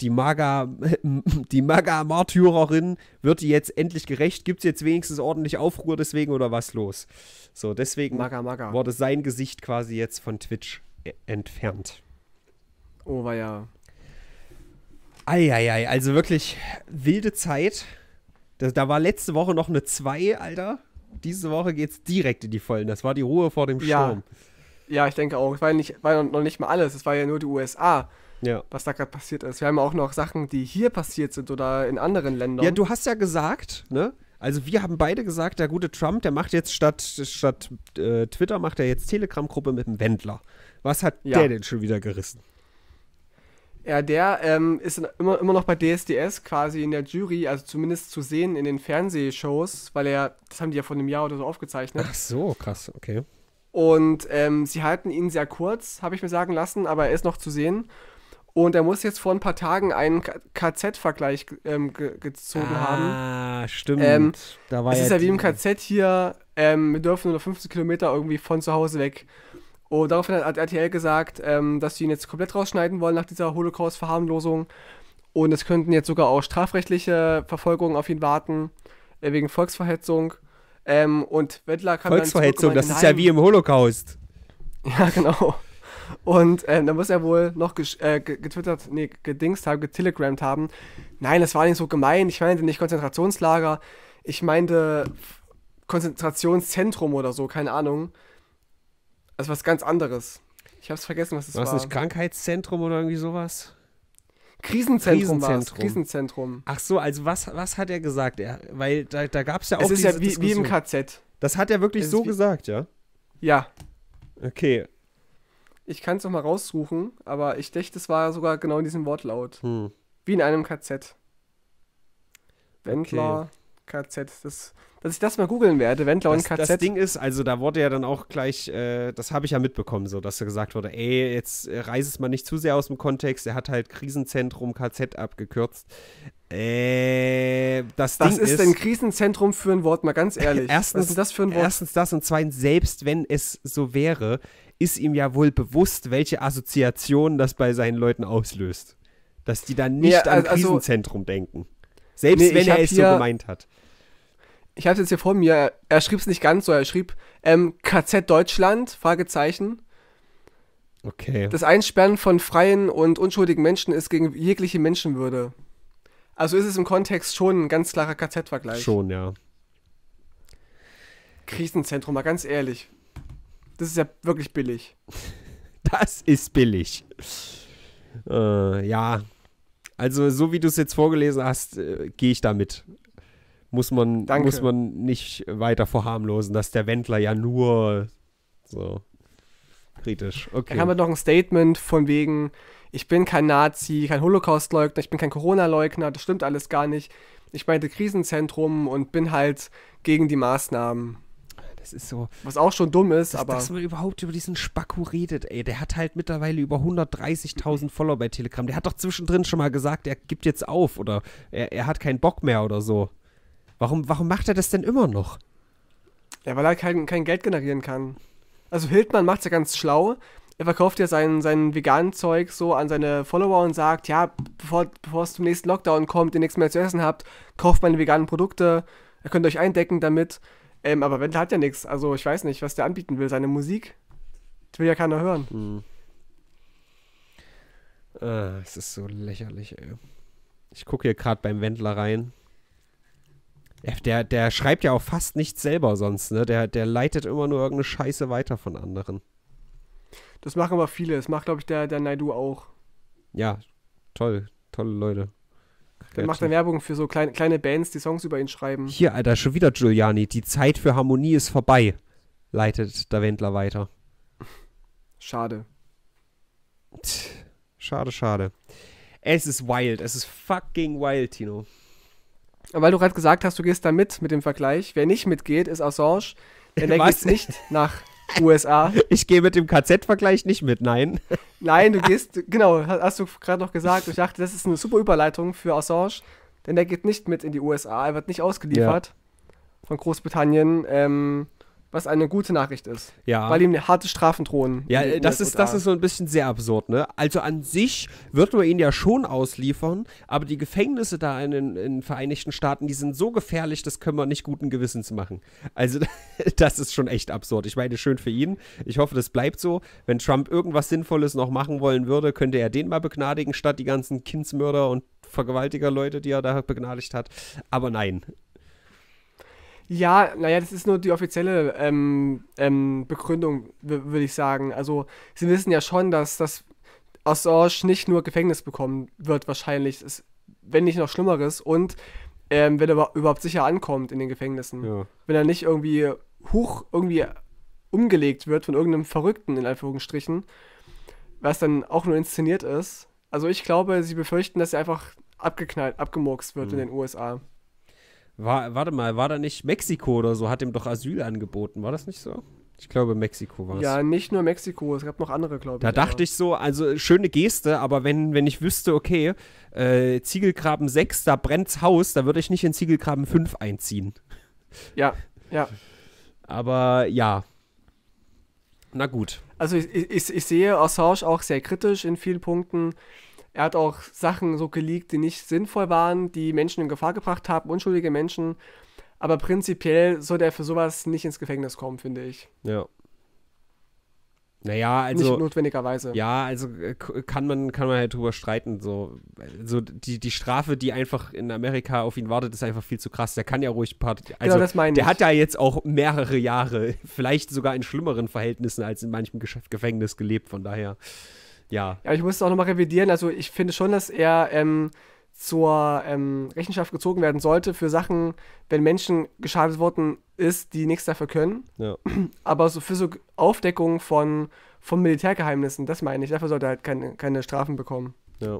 die Maga, die Maga-Märtyrerin, wird die jetzt endlich gerecht? Gibt es jetzt wenigstens ordentlich Aufruhr deswegen oder was los? So, deswegen Maga, Maga. wurde sein Gesicht quasi jetzt von Twitch äh, entfernt. Oh, war ja. Eieiei, also wirklich wilde Zeit. Da, da, war letzte Woche noch eine 2, Alter. Diese Woche geht es direkt in die Vollen. Das war die Ruhe vor dem Sturm. Ja, ja ich denke auch. Es war, ja nicht, war noch nicht mal alles. Es war ja nur die USA ja. was da gerade passiert ist. Wir haben auch noch Sachen, die hier passiert sind oder in anderen Ländern. Ja, du hast ja gesagt, ne? Also wir haben beide gesagt, der gute Trump, der macht jetzt statt, statt äh, Twitter, macht er jetzt Telegram-Gruppe mit dem Wendler. Was hat ja. der denn schon wieder gerissen? Ja, der ähm, ist immer, immer noch bei DSDS quasi in der Jury, also zumindest zu sehen in den Fernsehshows, weil er, das haben die ja vor einem Jahr oder so aufgezeichnet. Ach so, krass, okay. Und ähm, sie halten ihn sehr kurz, habe ich mir sagen lassen, aber er ist noch zu sehen. Und er muss jetzt vor ein paar Tagen einen KZ-Vergleich ähm, ge gezogen ah, haben. Ah, stimmt. Ähm, da war es ja ist ja wie im KZ hier, ähm, wir dürfen nur 15 Kilometer irgendwie von zu Hause weg. Und daraufhin hat RTL gesagt, ähm, dass sie ihn jetzt komplett rausschneiden wollen nach dieser Holocaust-Verharmlosung. Und es könnten jetzt sogar auch strafrechtliche Verfolgungen auf ihn warten, äh, wegen Volksverhetzung. Ähm, und Wettler kann Volksverhetzung, das ist ja wie im Holocaust. Ja, genau. Und ähm, da muss er wohl noch äh, getwittert, nee, gedingst haben, getelegrammt haben. Nein, das war nicht so gemein. Ich meinte nicht Konzentrationslager. Ich meinte Konzentrationszentrum oder so, keine Ahnung. Also was ganz anderes. Ich hab's vergessen, was es war. War nicht Krankheitszentrum oder irgendwie sowas? Krisenzentrum, Krisenzentrum. Krisenzentrum. Ach so, also was, was hat er gesagt? Er, weil da, da gab es ja auch. Es ist ja wie, wie, im KZ. Das hat er wirklich das so gesagt, ja? Ja. Okay, ich kann es noch mal raussuchen, aber ich dachte, es war sogar genau in diesem Wortlaut. Hm. Wie in einem KZ. Wendler, okay. KZ. Das, dass ich das mal googeln werde, Wendler und KZ. Das Ding ist, also da wurde ja dann auch gleich, äh, das habe ich ja mitbekommen, so, dass gesagt wurde, ey, jetzt äh, reiß es mal nicht zu sehr aus dem Kontext, er hat halt Krisenzentrum KZ abgekürzt. Äh, das Was Ding ist, ist denn Krisenzentrum für ein Wort, mal ganz ehrlich? erstens, Was ist das für ein Wort? Erstens das und zweitens, selbst wenn es so wäre, ist ihm ja wohl bewusst, welche Assoziationen das bei seinen Leuten auslöst. Dass die dann nicht ja, also, an also- Krisenzentrum denken. Selbst nee, wenn er es so gemeint hat. Ich habe es jetzt hier vor mir. Er schrieb es nicht ganz so. Er schrieb ähm, KZ Deutschland, Fragezeichen. Okay. Das Einsperren von freien und unschuldigen Menschen ist gegen jegliche Menschenwürde. Also ist es im Kontext schon ein ganz klarer KZ-Vergleich. Schon, ja. Krisenzentrum, mal ganz ehrlich. Das ist ja wirklich billig. Das ist billig. Äh, ja. Also, so wie du es jetzt vorgelesen hast, äh, gehe ich damit. Muss man, Danke. muss man nicht weiter verharmlosen, dass der Wendler ja nur so kritisch. Okay. Dann haben wir noch ein Statement von wegen, ich bin kein Nazi, kein Holocaustleugner, ich bin kein Corona-Leugner, das stimmt alles gar nicht. Ich meinte Krisenzentrum und bin halt gegen die Maßnahmen. Das ist so. Was auch schon dumm ist, dass, aber. Dass man überhaupt über diesen Spacko redet, ey. Der hat halt mittlerweile über 130.000 Follower bei Telegram. Der hat doch zwischendrin schon mal gesagt, er gibt jetzt auf oder er, er hat keinen Bock mehr oder so. Warum, warum macht er das denn immer noch? Ja, weil er kein, kein Geld generieren kann. Also Hildmann macht es ja ganz schlau. Er verkauft ja sein, sein veganen Zeug so an seine Follower und sagt, ja, bevor, bevor es zum nächsten Lockdown kommt, ihr nichts mehr zu essen habt, kauft meine veganen Produkte, ihr könnt euch eindecken damit. Ähm, aber Wendler hat ja nichts. Also ich weiß nicht, was der anbieten will. Seine Musik will ja keiner hören. Hm. Ah, es ist so lächerlich, ey. Ich gucke hier gerade beim Wendler rein. Der, der schreibt ja auch fast nichts selber sonst, ne? Der, der leitet immer nur irgendeine Scheiße weiter von anderen. Das machen aber viele. Das macht, glaube ich, der, der Naidu auch. Ja, toll. Tolle Leute. Dann macht er Werbung für so kleine, kleine Bands, die Songs über ihn schreiben. Hier, Alter, schon wieder Giuliani. Die Zeit für Harmonie ist vorbei, leitet der Wendler weiter. Schade. Tch, schade, schade. Es ist wild. Es ist fucking wild, Tino. weil du gerade gesagt hast, du gehst da mit, mit dem Vergleich. Wer nicht mitgeht, ist Assange. Denn der geht nicht nach USA. Ich gehe mit dem KZ-Vergleich nicht mit, nein. Nein, du gehst, genau, hast du gerade noch gesagt. Ich dachte, das ist eine super Überleitung für Assange, denn der geht nicht mit in die USA. Er wird nicht ausgeliefert ja. von Großbritannien. Ähm, was eine gute Nachricht ist. Ja. Weil ihm harte Strafen drohen. Ja, das ist, das ist so ein bisschen sehr absurd, ne? Also an sich wird man ihn ja schon ausliefern, aber die Gefängnisse da in den Vereinigten Staaten, die sind so gefährlich, das können wir nicht guten Gewissens machen. Also das ist schon echt absurd. Ich meine, schön für ihn. Ich hoffe, das bleibt so. Wenn Trump irgendwas Sinnvolles noch machen wollen würde, könnte er den mal begnadigen, statt die ganzen Kindsmörder und Vergewaltiger Leute, die er da begnadigt hat. Aber nein, ja, naja, das ist nur die offizielle ähm, ähm, Begründung, würde ich sagen. Also, sie wissen ja schon, dass das Assange nicht nur Gefängnis bekommen wird, wahrscheinlich, ist, wenn nicht noch Schlimmeres. Und ähm, wenn er überhaupt sicher ankommt in den Gefängnissen. Ja. Wenn er nicht irgendwie hoch irgendwie umgelegt wird von irgendeinem Verrückten, in Anführungsstrichen, was dann auch nur inszeniert ist. Also ich glaube, sie befürchten, dass er einfach abgeknallt, abgemurkst wird mhm. in den USA. War, warte mal, war da nicht Mexiko oder so? Hat ihm doch Asyl angeboten, war das nicht so? Ich glaube, Mexiko war es. Ja, nicht nur Mexiko, es gab noch andere, glaube da ich. Da dachte ich so, also äh, schöne Geste, aber wenn, wenn ich wüsste, okay, äh, Ziegelgraben 6, da brennt's Haus, da würde ich nicht in Ziegelgraben 5 einziehen. Ja, ja. Aber ja. Na gut. Also ich, ich, ich sehe Assange auch sehr kritisch in vielen Punkten. Er hat auch Sachen so geleakt, die nicht sinnvoll waren, die Menschen in Gefahr gebracht haben, unschuldige Menschen. Aber prinzipiell sollte er für sowas nicht ins Gefängnis kommen, finde ich. Ja. Naja, also. Nicht notwendigerweise. Ja, also äh, kann man, kann man halt drüber streiten. So. Also die, die Strafe, die einfach in Amerika auf ihn wartet, ist einfach viel zu krass. Der kann ja ruhig ein paar. Genau also, genau, das meine ich. Der hat ja jetzt auch mehrere Jahre, vielleicht sogar in schlimmeren Verhältnissen als in manchem Gefängnis gelebt, von daher. Ja. Aber ich muss es auch nochmal revidieren. Also ich finde schon, dass er ähm, zur ähm, Rechenschaft gezogen werden sollte für Sachen, wenn Menschen geschadet worden ist, die nichts dafür können. Ja. Aber so für so Aufdeckung von, von Militärgeheimnissen, das meine ich, dafür sollte er halt keine, keine Strafen bekommen. Ja.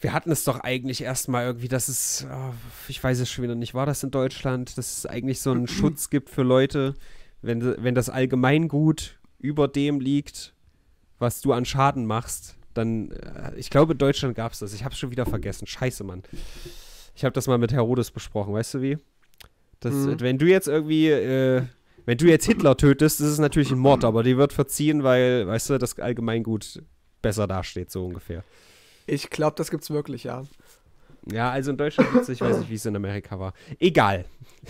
Wir hatten es doch eigentlich erstmal irgendwie, dass es, ah, ich weiß es schon wieder nicht, war das in Deutschland, dass es eigentlich so einen Schutz gibt für Leute, wenn, wenn das Allgemeingut über dem liegt, was du an Schaden machst, dann, äh, ich glaube, in Deutschland gab es das. Ich habe es schon wieder vergessen. Scheiße, Mann. Ich habe das mal mit Herodes besprochen, weißt du wie? Das, mhm. Wenn du jetzt irgendwie, äh, wenn du jetzt Hitler tötest, ist es natürlich ein Mord, aber die wird verziehen, weil, weißt du, das Allgemeingut besser dasteht, so ungefähr. Ich glaube, das gibt's wirklich, ja. Ja, also in Deutschland gibt es, ich weiß nicht, wie es in Amerika war. Egal.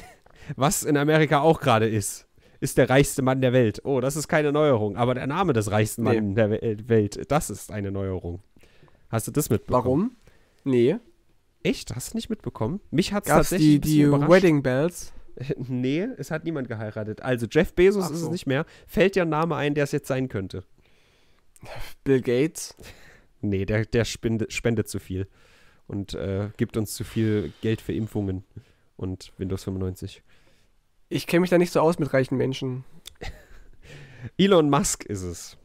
Was in Amerika auch gerade ist ist der reichste Mann der Welt. Oh, das ist keine Neuerung. Aber der Name des reichsten nee. der äh, Welt, das ist eine Neuerung. Hast du das mitbekommen? Warum? Nee. Echt? Hast du nicht mitbekommen? Mich hat es tatsächlich die, die überrascht. Wedding Bells. Nee, es hat niemand geheiratet. Also Jeff Bezos so. ist es nicht mehr. Fällt dir ein Name ein, der es jetzt sein könnte? Bill Gates? Nee, der, der spendet, spendet zu viel und äh, gibt uns zu viel Geld für Impfungen und Windows 95. Ich kenne mich da nicht so aus mit reichen Menschen. Elon Musk ist es.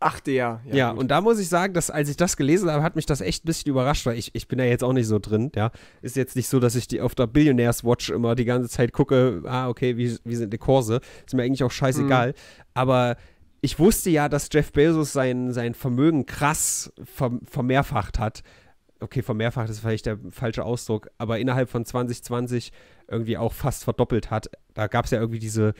Ach, der. Ja, ja und da muss ich sagen, dass als ich das gelesen habe, hat mich das echt ein bisschen überrascht, weil ich, ich bin ja jetzt auch nicht so drin, ja. Ist jetzt nicht so, dass ich die auf der Billionaires Watch immer die ganze Zeit gucke, ah, okay, wie, wie sind die Kurse? Ist mir eigentlich auch scheißegal. Mhm. Aber ich wusste ja, dass Jeff Bezos sein, sein Vermögen krass ver, vermehrfacht hat. Okay, vermehrfacht ist vielleicht der falsche Ausdruck, aber innerhalb von 2020 irgendwie auch fast verdoppelt hat. Da gab es ja irgendwie diese,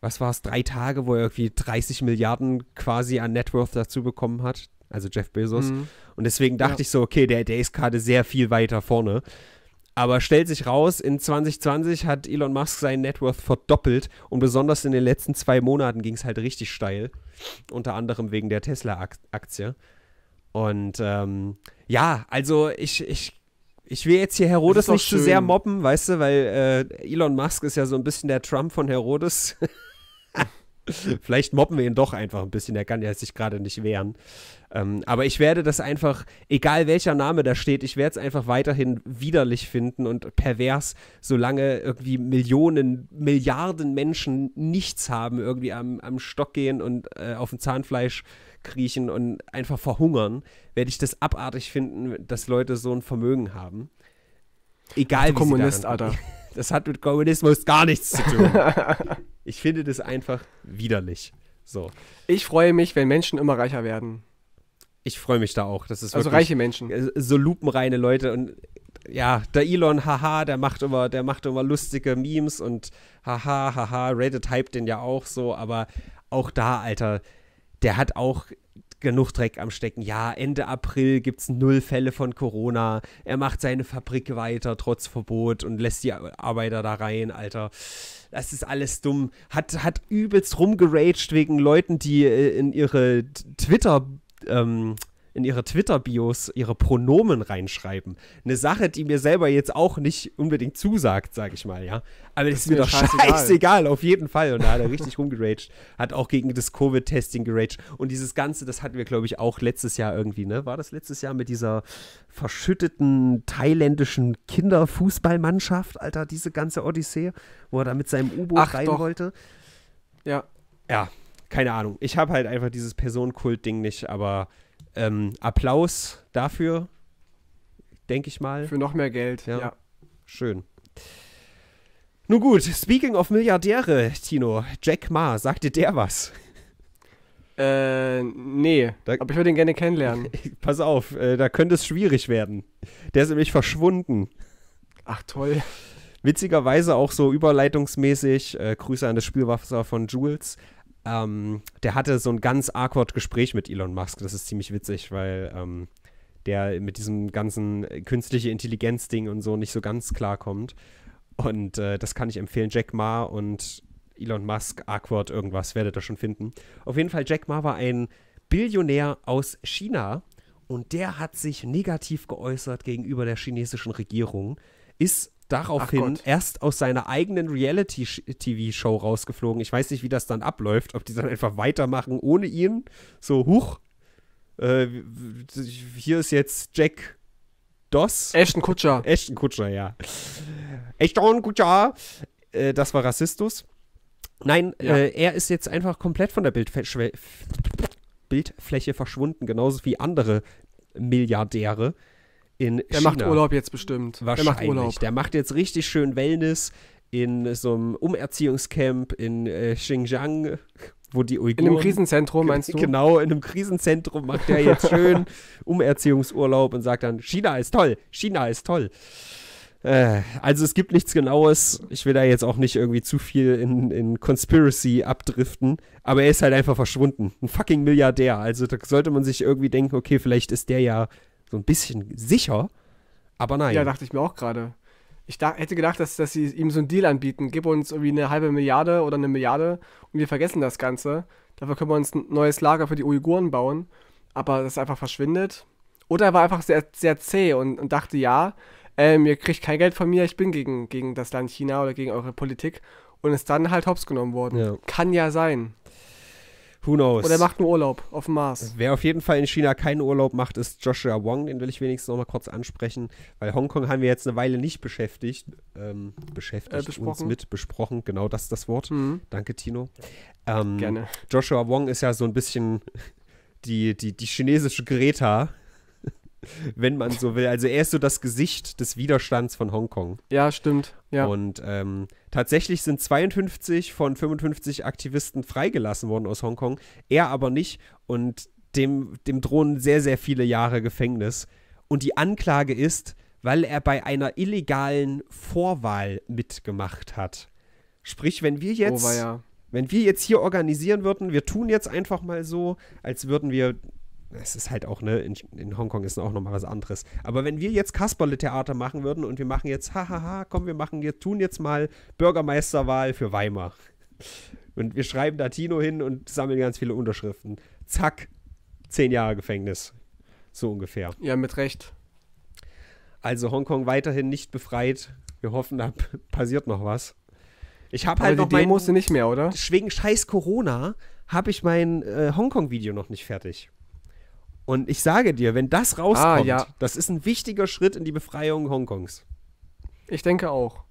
was war es, drei Tage, wo er irgendwie 30 Milliarden quasi an Networth Worth dazu bekommen hat. Also Jeff Bezos. Mhm. Und deswegen dachte ja. ich so, okay, der, der ist gerade sehr viel weiter vorne. Aber stellt sich raus, in 2020 hat Elon Musk seinen Networth verdoppelt und besonders in den letzten zwei Monaten ging es halt richtig steil. Unter anderem wegen der Tesla-Aktie. Und ähm, ja, also ich, ich ich will jetzt hier Herodes nicht schön. zu sehr mobben, weißt du, weil äh, Elon Musk ist ja so ein bisschen der Trump von Herodes. Vielleicht mobben wir ihn doch einfach ein bisschen, der kann ja sich gerade nicht wehren. Ähm, aber ich werde das einfach, egal welcher Name da steht, ich werde es einfach weiterhin widerlich finden und pervers, solange irgendwie Millionen, Milliarden Menschen nichts haben, irgendwie am, am Stock gehen und äh, auf dem Zahnfleisch kriechen und einfach verhungern, werde ich das abartig finden, dass Leute so ein Vermögen haben. Egal Ach, wie Kommunist, sie Alter. Das hat mit Kommunismus gar nichts zu tun. ich finde das einfach widerlich. So. Ich freue mich, wenn Menschen immer reicher werden. Ich freue mich da auch. Das ist also reiche Menschen. Äh, so lupenreine Leute und ja, der Elon, haha, der macht immer, der macht immer lustige Memes und haha, haha, Reddit hypt den ja auch so, aber auch da, Alter, der hat auch genug Dreck am Stecken. Ja, Ende April gibt es null Fälle von Corona. Er macht seine Fabrik weiter, trotz Verbot, und lässt die Arbeiter da rein, Alter. Das ist alles dumm. Hat, hat übelst rumgeraged wegen Leuten, die äh, in ihre Twitter- ähm, in ihre Twitter-Bios ihre Pronomen reinschreiben. Eine Sache, die mir selber jetzt auch nicht unbedingt zusagt, sag ich mal, ja. Aber das ist mir doch scheißegal. auf jeden Fall. Und da hat er richtig rumgeraged, hat auch gegen das Covid-Testing geraged. Und dieses Ganze, das hatten wir, glaube ich, auch letztes Jahr irgendwie, ne? War das letztes Jahr mit dieser verschütteten thailändischen Kinderfußballmannschaft, Alter, diese ganze Odyssee, wo er da mit seinem U-Boot rein doch. wollte? Ja. Ja, keine Ahnung. Ich habe halt einfach dieses Personenkult-Ding nicht, aber ähm, Applaus dafür, denke ich mal. Für noch mehr Geld, ja. ja. Schön. Nun gut, speaking of Milliardäre, Tino, Jack Ma, sagte der was? Äh, nee. Da, aber ich würde ihn gerne kennenlernen. Pass auf, äh, da könnte es schwierig werden. Der ist nämlich verschwunden. Ach toll. Witzigerweise auch so überleitungsmäßig, äh, Grüße an das Spielwasser von Jules, ähm, der hatte so ein ganz awkward Gespräch mit Elon Musk. Das ist ziemlich witzig, weil ähm, der mit diesem ganzen äh, künstliche Intelligenz-Ding und so nicht so ganz klarkommt. Und äh, das kann ich empfehlen. Jack Ma und Elon Musk, awkward, irgendwas, werdet ihr schon finden. Auf jeden Fall, Jack Ma war ein Billionär aus China und der hat sich negativ geäußert gegenüber der chinesischen Regierung, ist daraufhin erst aus seiner eigenen Reality-TV-Show rausgeflogen. Ich weiß nicht, wie das dann abläuft, ob die dann einfach weitermachen ohne ihn. So, huch, äh, hier ist jetzt Jack Doss. Ashton Kutscher. Ashton Kutscher, ja. Ashton Kutscher. Äh, das war Rassistus. Nein, ja. äh, er ist jetzt einfach komplett von der Bildfläche verschwunden, genauso wie andere Milliardäre in der China. Der macht Urlaub jetzt bestimmt. Wahrscheinlich. Der macht Urlaub. Der macht jetzt richtig schön Wellness in so einem Umerziehungscamp in äh, Xinjiang, wo die Uiguren... In einem Krisenzentrum, meinst du? Genau, in einem Krisenzentrum macht der jetzt schön Umerziehungsurlaub und sagt dann, China ist toll, China ist toll. Äh, also es gibt nichts Genaues. Ich will da jetzt auch nicht irgendwie zu viel in, in Conspiracy abdriften. Aber er ist halt einfach verschwunden. Ein fucking Milliardär. Also da sollte man sich irgendwie denken, okay, vielleicht ist der ja so ein bisschen sicher, aber nein. Ja, dachte ich mir auch gerade. Ich da, hätte gedacht, dass, dass sie ihm so einen Deal anbieten. Gib uns irgendwie eine halbe Milliarde oder eine Milliarde und wir vergessen das Ganze. Dafür können wir uns ein neues Lager für die Uiguren bauen. Aber das einfach verschwindet. Oder er war einfach sehr, sehr zäh und, und dachte, ja, ähm, ihr kriegt kein Geld von mir, ich bin gegen, gegen das Land China oder gegen eure Politik. Und ist dann halt hops genommen worden. Ja. Kann ja sein. Who knows? Oder macht einen Urlaub auf dem Mars. Wer auf jeden Fall in China keinen Urlaub macht, ist Joshua Wong. Den will ich wenigstens noch mal kurz ansprechen, weil Hongkong haben wir jetzt eine Weile nicht beschäftigt. Ähm, beschäftigt äh, uns mit, besprochen. Genau das ist das Wort. Mhm. Danke, Tino. Ähm, Gerne. Joshua Wong ist ja so ein bisschen die, die, die chinesische Greta wenn man so will. Also er ist so das Gesicht des Widerstands von Hongkong. Ja, stimmt. Ja. Und ähm, tatsächlich sind 52 von 55 Aktivisten freigelassen worden aus Hongkong, er aber nicht. Und dem, dem drohen sehr, sehr viele Jahre Gefängnis. Und die Anklage ist, weil er bei einer illegalen Vorwahl mitgemacht hat. Sprich, wenn wir jetzt, oh, wenn wir jetzt hier organisieren würden, wir tun jetzt einfach mal so, als würden wir es ist halt auch, ne, in, in Hongkong ist auch nochmal was anderes. Aber wenn wir jetzt Kasperle-Theater machen würden und wir machen jetzt, hahaha, komm, wir machen, wir tun jetzt mal Bürgermeisterwahl für Weimar. Und wir schreiben da Tino hin und sammeln ganz viele Unterschriften. Zack, zehn Jahre Gefängnis. So ungefähr. Ja, mit Recht. Also Hongkong weiterhin nicht befreit. Wir hoffen, da passiert noch was. Ich habe halt noch die nicht mehr, oder? Wegen scheiß Corona habe ich mein äh, Hongkong-Video noch nicht fertig. Und ich sage dir, wenn das rauskommt, ah, ja. das ist ein wichtiger Schritt in die Befreiung Hongkongs. Ich denke auch.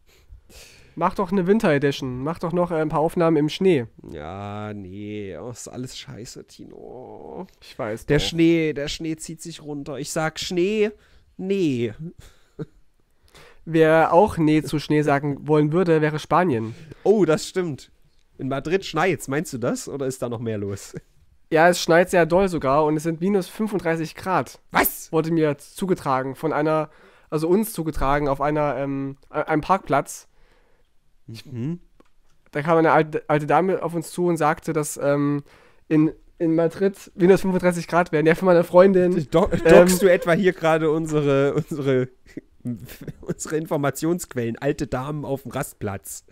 Mach doch eine Winter Edition. Mach doch noch ein paar Aufnahmen im Schnee. Ja, nee. Oh, ist alles scheiße, Tino. Ich weiß. Der doch. Schnee, der Schnee zieht sich runter. Ich sag Schnee, nee. Wer auch nee zu Schnee sagen wollen würde, wäre Spanien. Oh, das stimmt. In Madrid schneit's. Meinst du das? Oder ist da noch mehr los? Ja, es schneit sehr doll sogar und es sind minus 35 Grad. Was? Wurde mir zugetragen von einer, also uns zugetragen auf einer, ähm, einem Parkplatz. Mhm. Da kam eine alte, alte Dame auf uns zu und sagte, dass ähm, in, in Madrid minus 35 Grad werden. Ja, für meine Freundin. Äh, do äh, ähm, du etwa hier gerade unsere, unsere, unsere Informationsquellen? Alte Damen auf dem Rastplatz.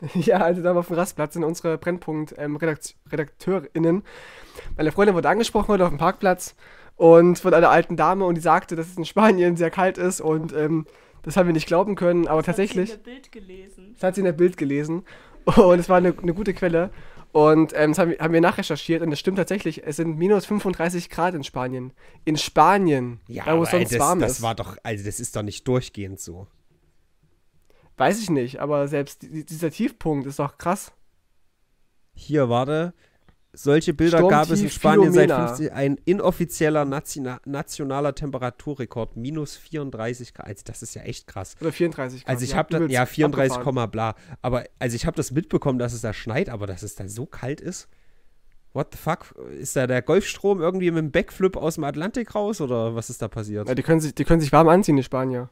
ja, also da war auf dem Rastplatz in unserer Brennpunkt-RedakteurInnen. Ähm, Meine Freundin wurde angesprochen heute auf dem Parkplatz und von einer alten Dame und die sagte, dass es in Spanien sehr kalt ist und ähm, das haben wir nicht glauben können, aber das tatsächlich. hat sie in der Bild gelesen. Das hat sie in der Bild gelesen und es war eine, eine gute Quelle. Und ähm, das haben, haben, wir nachrecherchiert und das stimmt tatsächlich. Es sind minus 35 Grad in Spanien. In Spanien. Ja, da, wo es sonst das, warm ist. Das war doch, also das ist doch nicht durchgehend so. Weiß ich nicht, aber selbst dieser Tiefpunkt ist doch krass. Hier, warte. Solche Bilder Sturm gab es in Spanien Philomena. seit 50. Ein inoffizieller Nazina nationaler Temperaturrekord, minus 34 Grad. Also, das ist ja echt krass. Oder 34 Grad. Also, ich ja, habe ja, 34, abgefahren. bla. Aber, also, ich habe das mitbekommen, dass es da schneit, aber dass es da so kalt ist. What the fuck? Ist da der Golfstrom irgendwie mit dem Backflip aus dem Atlantik raus oder was ist da passiert? Ja, die, können sich, die können sich warm anziehen, die Spanier.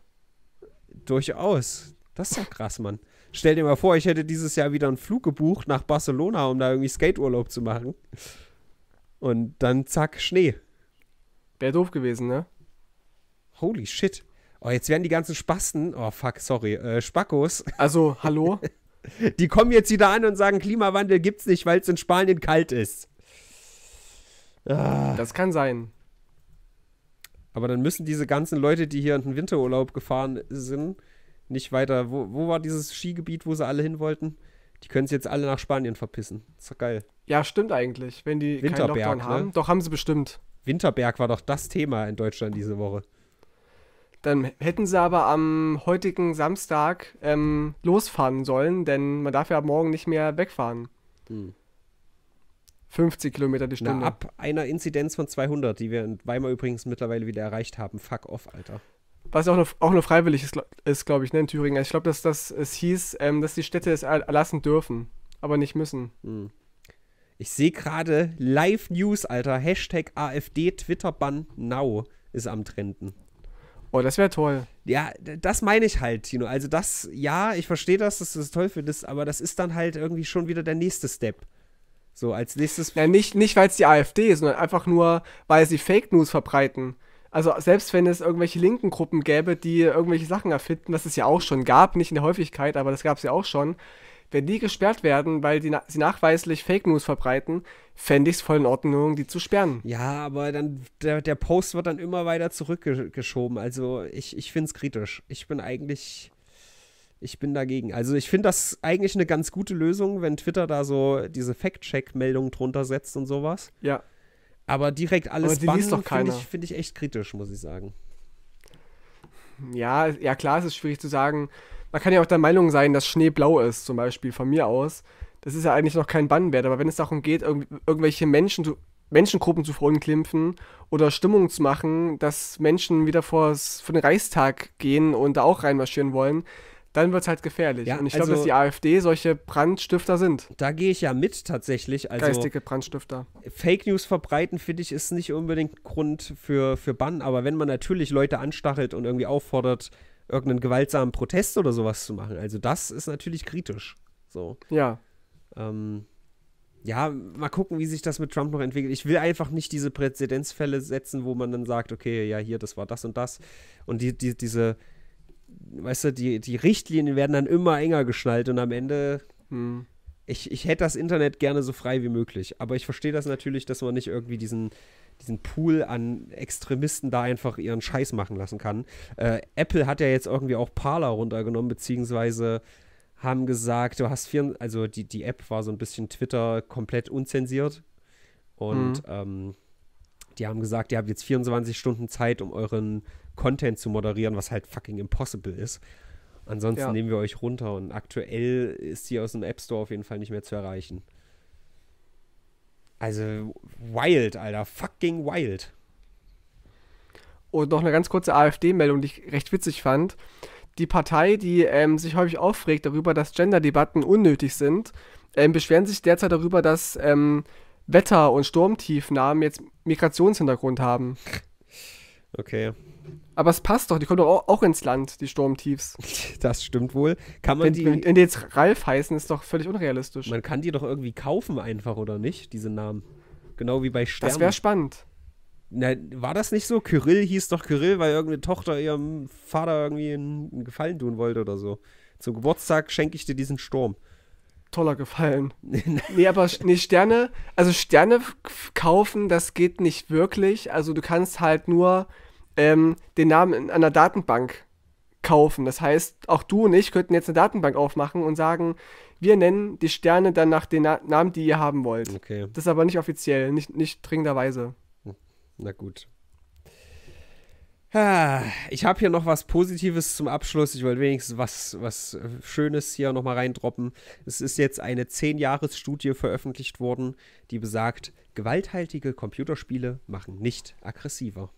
Durchaus. Das ist ja krass, Mann. Stell dir mal vor, ich hätte dieses Jahr wieder einen Flug gebucht nach Barcelona, um da irgendwie Skateurlaub zu machen. Und dann zack, Schnee. Wäre doof gewesen, ne? Holy shit. Oh, jetzt werden die ganzen Spasten, oh fuck, sorry, äh, Spackos. Also, hallo? die kommen jetzt wieder an und sagen, Klimawandel gibt's nicht, weil es in Spanien kalt ist. Ah. Das kann sein. Aber dann müssen diese ganzen Leute, die hier in den Winterurlaub gefahren sind, nicht weiter. Wo, wo war dieses Skigebiet, wo sie alle hin wollten? Die können es jetzt alle nach Spanien verpissen. Ist doch geil. Ja, stimmt eigentlich, wenn die Winterberg, keinen Lockdown ne? haben. Ne? Doch, haben sie bestimmt. Winterberg war doch das Thema in Deutschland diese Woche. Dann hätten sie aber am heutigen Samstag ähm, losfahren sollen, denn man darf ja morgen nicht mehr wegfahren. Hm. 50 Kilometer die Stunde. Na, ab einer Inzidenz von 200, die wir in Weimar übrigens mittlerweile wieder erreicht haben. Fuck off, Alter was auch nur, auch nur freiwillig ist, ist glaube ich, ne, in Thüringen. Ich glaube, dass das es hieß, ähm, dass die Städte es erlassen dürfen, aber nicht müssen. Hm. Ich sehe gerade Live News, Alter. Hashtag AfD Twitter-Bann now ist am Trenden. Oh, das wäre toll. Ja, das meine ich halt, Tino. Also das, ja, ich verstehe das, dass du das toll findest, aber das ist dann halt irgendwie schon wieder der nächste Step. So, als nächstes. Ja, nicht, nicht weil es die AfD ist, sondern einfach nur, weil sie Fake News verbreiten. Also selbst wenn es irgendwelche linken Gruppen gäbe, die irgendwelche Sachen erfinden, was es ja auch schon gab, nicht in der Häufigkeit, aber das gab es ja auch schon, wenn die gesperrt werden, weil die na sie nachweislich Fake News verbreiten, fände ich es voll in Ordnung, die zu sperren. Ja, aber dann der, der Post wird dann immer weiter zurückgeschoben. Also ich, ich finde es kritisch. Ich bin eigentlich. Ich bin dagegen. Also ich finde das eigentlich eine ganz gute Lösung, wenn Twitter da so diese fact check meldungen drunter setzt und sowas. Ja. Aber direkt alles Aber bannen finde ich, find ich echt kritisch, muss ich sagen. Ja, ja klar, es ist schwierig zu sagen. Man kann ja auch der Meinung sein, dass Schnee blau ist, zum Beispiel von mir aus. Das ist ja eigentlich noch kein Bann wert, aber wenn es darum geht, irg irgendwelche Menschen zu, Menschengruppen zu verunglimpfen oder Stimmung zu machen, dass Menschen wieder vor den Reichstag gehen und da auch reinmarschieren wollen, dann wird es halt gefährlich. Ja, und ich also, glaube, dass die AfD solche Brandstifter sind. Da gehe ich ja mit tatsächlich. Also, Geistige Brandstifter. Fake News verbreiten, finde ich, ist nicht unbedingt Grund für, für Bann. Aber wenn man natürlich Leute anstachelt und irgendwie auffordert, irgendeinen gewaltsamen Protest oder sowas zu machen, also das ist natürlich kritisch. So. Ja. Ähm, ja, mal gucken, wie sich das mit Trump noch entwickelt. Ich will einfach nicht diese Präzedenzfälle setzen, wo man dann sagt, okay, ja, hier, das war das und das. Und die, die, diese weißt du, die, die Richtlinien werden dann immer enger geschnallt und am Ende. Hm. Ich, ich hätte das Internet gerne so frei wie möglich. Aber ich verstehe das natürlich, dass man nicht irgendwie diesen, diesen Pool an Extremisten da einfach ihren Scheiß machen lassen kann. Äh, Apple hat ja jetzt irgendwie auch Parler runtergenommen, beziehungsweise haben gesagt, du hast vier, also die, die App war so ein bisschen Twitter komplett unzensiert. Und mhm. ähm, die haben gesagt, ihr habt jetzt 24 Stunden Zeit, um euren Content zu moderieren, was halt fucking impossible ist. Ansonsten ja. nehmen wir euch runter und aktuell ist sie aus dem App Store auf jeden Fall nicht mehr zu erreichen. Also wild, Alter. Fucking wild. Und noch eine ganz kurze AfD-Meldung, die ich recht witzig fand. Die Partei, die ähm, sich häufig aufregt darüber, dass Gender-Debatten unnötig sind, ähm, beschweren sich derzeit darüber, dass ähm, Wetter- und Sturmtiefnamen jetzt Migrationshintergrund haben. Okay. Aber es passt doch, die kommen doch auch ins Land, die Sturmtiefs. Das stimmt wohl. Kann man wenn, die. Wenn, wenn, die jetzt Ralf heißen, ist doch völlig unrealistisch. Man kann die doch irgendwie kaufen einfach, oder nicht? Diese Namen. Genau wie bei Sternen. Das wäre spannend. Na, war das nicht so? Kyrill hieß doch Kyrill, weil irgendeine Tochter ihrem Vater irgendwie einen Gefallen tun wollte oder so. Zum Geburtstag schenke ich dir diesen Sturm. Toller Gefallen. nee, aber nee, Sterne, also Sterne kaufen, das geht nicht wirklich. Also du kannst halt nur ähm, den Namen in einer Datenbank kaufen. Das heißt, auch du und ich könnten jetzt eine Datenbank aufmachen und sagen, wir nennen die Sterne dann nach den Na Namen, die ihr haben wollt. Okay. Das ist aber nicht offiziell, nicht, nicht dringenderweise. Hm. Na gut. Ich habe hier noch was Positives zum Abschluss. Ich wollte wenigstens was, was äh, Schönes hier nochmal reindroppen. Es ist jetzt eine 10-Jahres-Studie veröffentlicht worden, die besagt, gewalthaltige Computerspiele machen nicht aggressiver.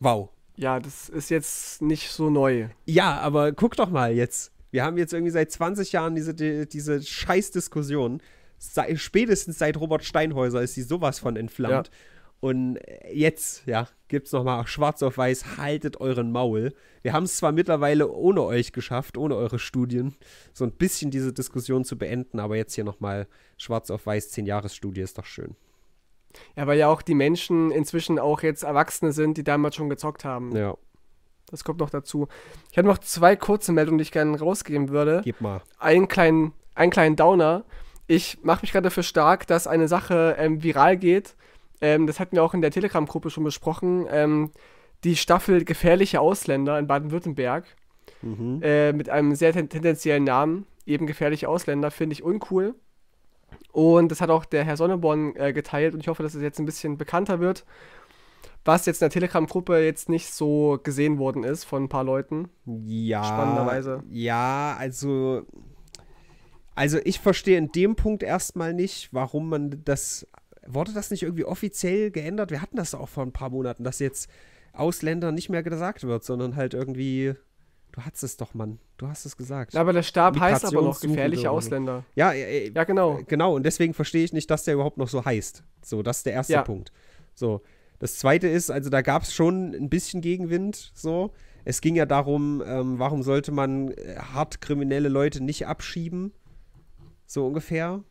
Wow. Ja, das ist jetzt nicht so neu. Ja, aber guck doch mal jetzt. Wir haben jetzt irgendwie seit 20 Jahren diese, die, diese Scheißdiskussion. Sei, spätestens seit Robert Steinhäuser ist sie sowas von entflammt. Ja. Und jetzt, ja, gibt's nochmal schwarz auf weiß, haltet euren Maul. Wir haben es zwar mittlerweile ohne euch geschafft, ohne eure Studien, so ein bisschen diese Diskussion zu beenden, aber jetzt hier nochmal schwarz auf weiß, 10 jahres studie ist doch schön. Ja, weil ja auch die Menschen inzwischen auch jetzt Erwachsene sind, die damals schon gezockt haben. Ja. Das kommt noch dazu. Ich habe noch zwei kurze Meldungen, die ich gerne rausgeben würde. Gib mal. Einen kleinen, einen kleinen Downer. Ich mache mich gerade dafür stark, dass eine Sache ähm, viral geht. Ähm, das hatten wir auch in der Telegram-Gruppe schon besprochen. Ähm, die Staffel Gefährliche Ausländer in Baden-Württemberg. Mhm. Äh, mit einem sehr ten tendenziellen Namen. Eben Gefährliche Ausländer finde ich uncool. Und das hat auch der Herr Sonneborn äh, geteilt und ich hoffe, dass es jetzt ein bisschen bekannter wird. Was jetzt in der Telegram-Gruppe jetzt nicht so gesehen worden ist von ein paar Leuten. Ja. Spannenderweise. Ja, also. Also ich verstehe in dem Punkt erstmal nicht, warum man das. Wurde das nicht irgendwie offiziell geändert? Wir hatten das auch vor ein paar Monaten, dass jetzt Ausländer nicht mehr gesagt wird, sondern halt irgendwie Du hast es doch, Mann. Du hast es gesagt. Ja, Aber der Stab heißt aber noch gefährliche Ausländer. Ja, äh, ja, genau. Äh, genau, und deswegen verstehe ich nicht, dass der überhaupt noch so heißt. So, das ist der erste ja. Punkt. So, das zweite ist, also da gab es schon ein bisschen Gegenwind, so. Es ging ja darum, ähm, warum sollte man äh, hart kriminelle Leute nicht abschieben? So ungefähr.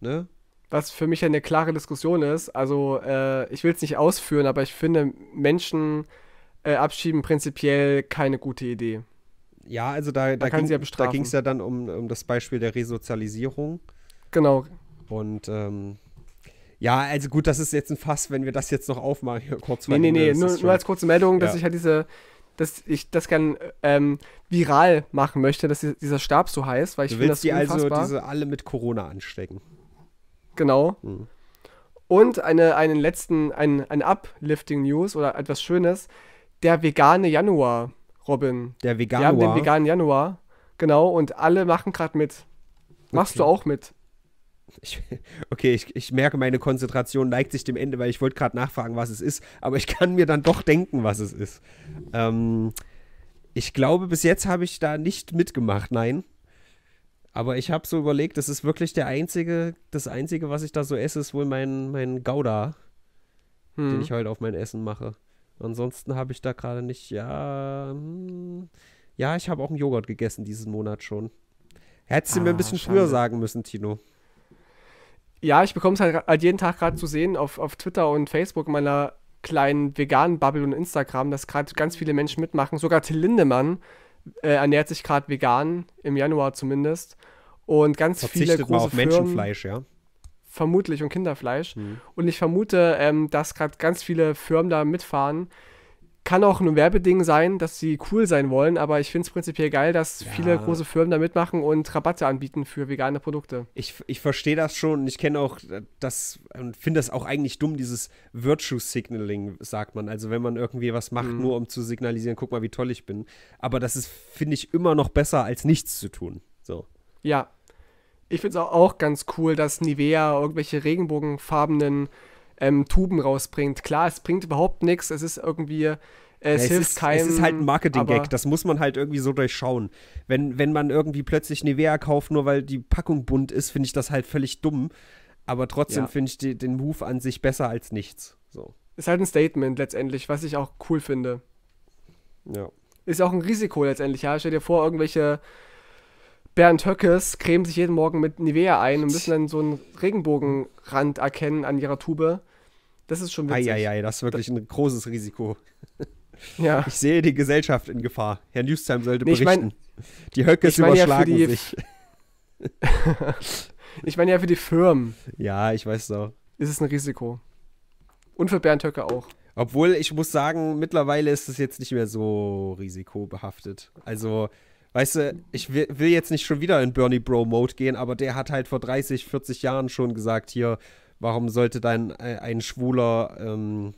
Ne? Was für mich eine klare Diskussion ist. Also, äh, ich will es nicht ausführen, aber ich finde, Menschen äh, abschieben prinzipiell keine gute Idee. Ja, also da, da, da ging es ja, da ja dann um, um das Beispiel der Resozialisierung. Genau. Und ähm, ja, also gut, das ist jetzt ein Fass, wenn wir das jetzt noch aufmachen. Hier kurz nee, nee, nee, nur, nur, als kurze Meldung, dass ja. ich halt diese, dass ich das gern ähm, viral machen möchte, dass dieser Stab so heißt, weil ich finde das die also unfassbar. also diese alle mit Corona anstecken. Genau. Hm. Und eine, einen letzten, ein, ein Uplifting News oder etwas Schönes der vegane Januar, Robin. Der vegane Januar. Wir haben den veganen Januar. Genau, und alle machen gerade mit. Machst okay. du auch mit? Ich, okay, ich, ich, merke, meine Konzentration neigt sich dem Ende, weil ich wollte gerade nachfragen, was es ist, aber ich kann mir dann doch denken, was es ist. Ähm, ich glaube, bis jetzt habe ich da nicht mitgemacht, nein. Aber ich habe so überlegt, das ist wirklich der einzige, das einzige, was ich da so esse, ist wohl mein, mein Gouda, hm. den ich heute halt auf mein Essen mache. Ansonsten habe ich da gerade nicht, ja. Hm, ja, ich habe auch einen Joghurt gegessen diesen Monat schon. Hättest du ah, mir ein ah, bisschen schade. früher sagen müssen, Tino. Ja, ich bekomme es halt, halt, jeden Tag gerade zu sehen auf, auf Twitter und Facebook in meiner kleinen veganen Bubble und Instagram, dass gerade ganz viele Menschen mitmachen. Sogar Till Lindemann äh, ernährt sich gerade vegan, im Januar zumindest. Und ganz Verzichtet viele große mal auf Firmen, Menschenfleisch, ja vermutlich und Kinderfleisch. Mhm. Und ich vermute, ähm, dass gerade ganz viele Firmen da mitfahren. Kann auch ein Werbeding sein, dass sie cool sein wollen, aber ich finde es prinzipiell geil, dass ja. viele große Firmen da mitmachen und Rabatte anbieten für vegane Produkte. Ich, ich verstehe das schon und ich kenne auch äh, das und äh, finde das auch eigentlich dumm, dieses Virtue Signaling, sagt man. Also wenn man irgendwie was macht, mhm. nur um zu signalisieren, guck mal, wie toll ich bin. Aber das ist, finde ich, immer noch besser, als nichts zu tun. So. Ja, ich finde es auch, auch ganz cool, dass Nivea irgendwelche regenbogenfarbenen ähm, Tuben rausbringt. Klar, es bringt überhaupt nichts. Es ist irgendwie äh, es, ja, hilft ist, keinem. Es ist halt ein Marketing-Gag, das muss man halt irgendwie so durchschauen. Wenn, wenn man irgendwie plötzlich Nivea kauft, nur weil die Packung bunt ist, finde ich das halt völlig dumm. Aber trotzdem ja. finde ich die, den Move an sich besser als nichts. So. Ist halt ein Statement letztendlich, was ich auch cool finde. Ja. Ist auch ein Risiko letztendlich. Ja, stell dir vor, irgendwelche Bernd Höckes cremen sich jeden Morgen mit Nivea ein und müssen dann so einen Regenbogenrand erkennen an ihrer Tube. Das ist schon witzig. Eieiei, das ist wirklich ein großes Risiko. Ja. Ich sehe die Gesellschaft in Gefahr. Herr Newstime sollte nee, berichten. Ich mein, die Höckes ich mein überschlagen ja die, sich. ich meine ja für die Firmen. Ja, ich weiß so. Ist es ein Risiko. Und für Bernd Höcke auch. Obwohl, ich muss sagen, mittlerweile ist es jetzt nicht mehr so risikobehaftet. Also, Weißt du, ich will, will jetzt nicht schon wieder in Bernie Bro Mode gehen, aber der hat halt vor 30, 40 Jahren schon gesagt, hier, warum sollte dann äh, ein schwuler ähm,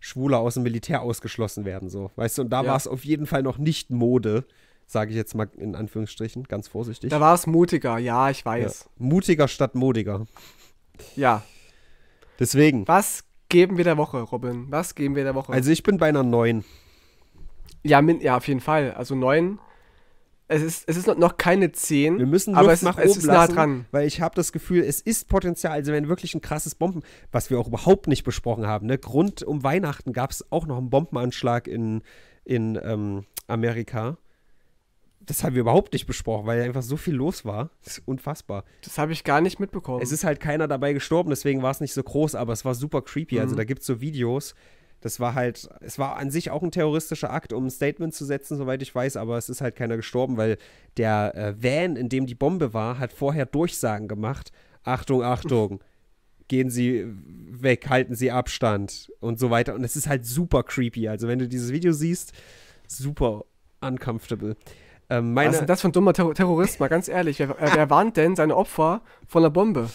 Schwuler aus dem Militär ausgeschlossen werden, so. Weißt du, und da ja. war es auf jeden Fall noch nicht Mode, sage ich jetzt mal in Anführungsstrichen, ganz vorsichtig. Da war es mutiger, ja, ich weiß. Ja. Mutiger statt modiger. Ja. Deswegen. Was geben wir der Woche, Robin? Was geben wir der Woche? Also ich bin bei einer neun. Ja, ja auf jeden Fall. Also 9 es ist, es ist noch keine 10. Wir müssen Luft aber es, nach es oben ist nah dran. Weil ich habe das Gefühl, es ist Potenzial. Also, wenn wirklich ein krasses Bomben, was wir auch überhaupt nicht besprochen haben, ne? Grund um Weihnachten gab es auch noch einen Bombenanschlag in, in ähm, Amerika. Das haben wir überhaupt nicht besprochen, weil einfach so viel los war. Das ist unfassbar. Das habe ich gar nicht mitbekommen. Es ist halt keiner dabei gestorben, deswegen war es nicht so groß, aber es war super creepy. Also mhm. Also, da gibt es so Videos das war halt, es war an sich auch ein terroristischer Akt, um ein Statement zu setzen, soweit ich weiß, aber es ist halt keiner gestorben, weil der äh, Van, in dem die Bombe war, hat vorher Durchsagen gemacht. Achtung, Achtung. gehen Sie weg, halten Sie Abstand und so weiter. Und es ist halt super creepy. Also, wenn du dieses Video siehst, super uncomfortable. Ähm, Was ist denn das für ein dummer Terrorist, mal ganz ehrlich? Wer, äh, wer warnt denn seine Opfer von einer Bombe?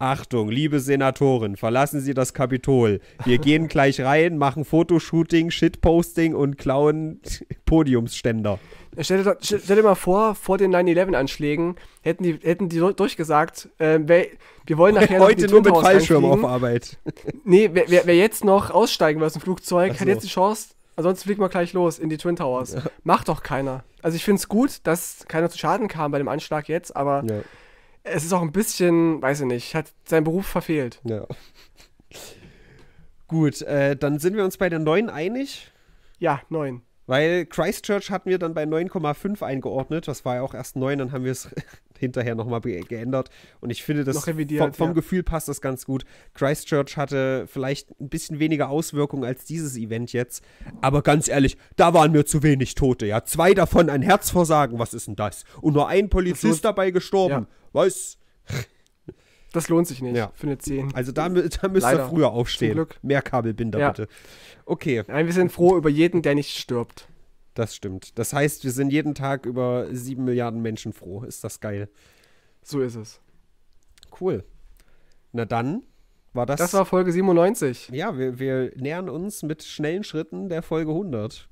Achtung, liebe Senatoren, verlassen Sie das Kapitol. Wir gehen gleich rein, machen Fotoshooting, Shitposting und klauen Podiumsständer. Stell dir, stell dir mal vor, vor den 9-11-Anschlägen hätten die, hätten die durchgesagt, äh, wir wollen nachher Heute nur mit Fallschirm auf Arbeit. Nee, wer, wer, wer, jetzt noch aussteigen will aus dem Flugzeug, so. hat jetzt die Chance, ansonsten fliegen wir gleich los in die Twin Towers. Ja. Macht doch keiner. Also ich finde es gut, dass keiner zu Schaden kam bei dem Anschlag jetzt, aber... Ja es ist auch ein bisschen, weiß ich nicht, hat seinen Beruf verfehlt. Ja. Gut, äh, dann sind wir uns bei der 9 einig. Ja, 9. Weil Christchurch hatten wir dann bei 9,5 eingeordnet. Das war ja auch erst 9, dann haben wir es hinterher nochmal geändert. Und ich finde, das vom, vom ja. Gefühl passt das ganz gut. Christchurch hatte vielleicht ein bisschen weniger Auswirkungen als dieses Event jetzt. Aber ganz ehrlich, da waren mir zu wenig Tote. Ja, zwei davon ein Herzversagen. Was ist denn das? Und nur ein Polizist dabei gestorben. Ja weiß. Das lohnt sich nicht ja. für eine 10. Also da, da müsst ihr früher aufstehen. Zum Glück. Mehr Kabelbinder ja. bitte. Okay. Nein, wir sind froh über jeden, der nicht stirbt. Das stimmt. Das heißt, wir sind jeden Tag über 7 Milliarden Menschen froh. Ist das geil. So ist es. Cool. Na dann war das. Das war Folge 97. Ja, wir, wir nähern uns mit schnellen Schritten der Folge 100.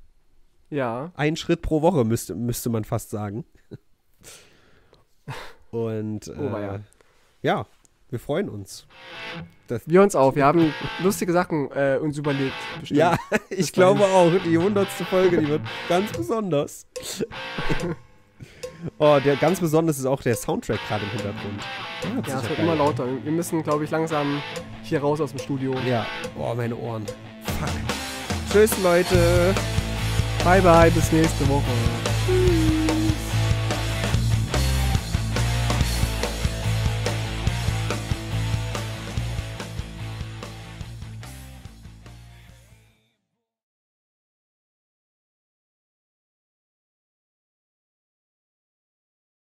Ja. Ein Schritt pro Woche müsste, müsste man fast sagen. Und oh, äh, oh, ja. wir freuen uns. Das wir uns auch. Wir haben lustige Sachen äh, uns überlegt. Bestimmt. Ja, ich glaube auch. Die 100. Folge, die wird ganz besonders. oh, der ganz besonders ist auch der Soundtrack gerade im Hintergrund. Ja, ja es wird immer lauter. Wir müssen, glaube ich, langsam hier raus aus dem Studio. Ja. Oh, meine Ohren. Fuck. Tschüss, Leute. Bye, bye. Bis nächste Woche.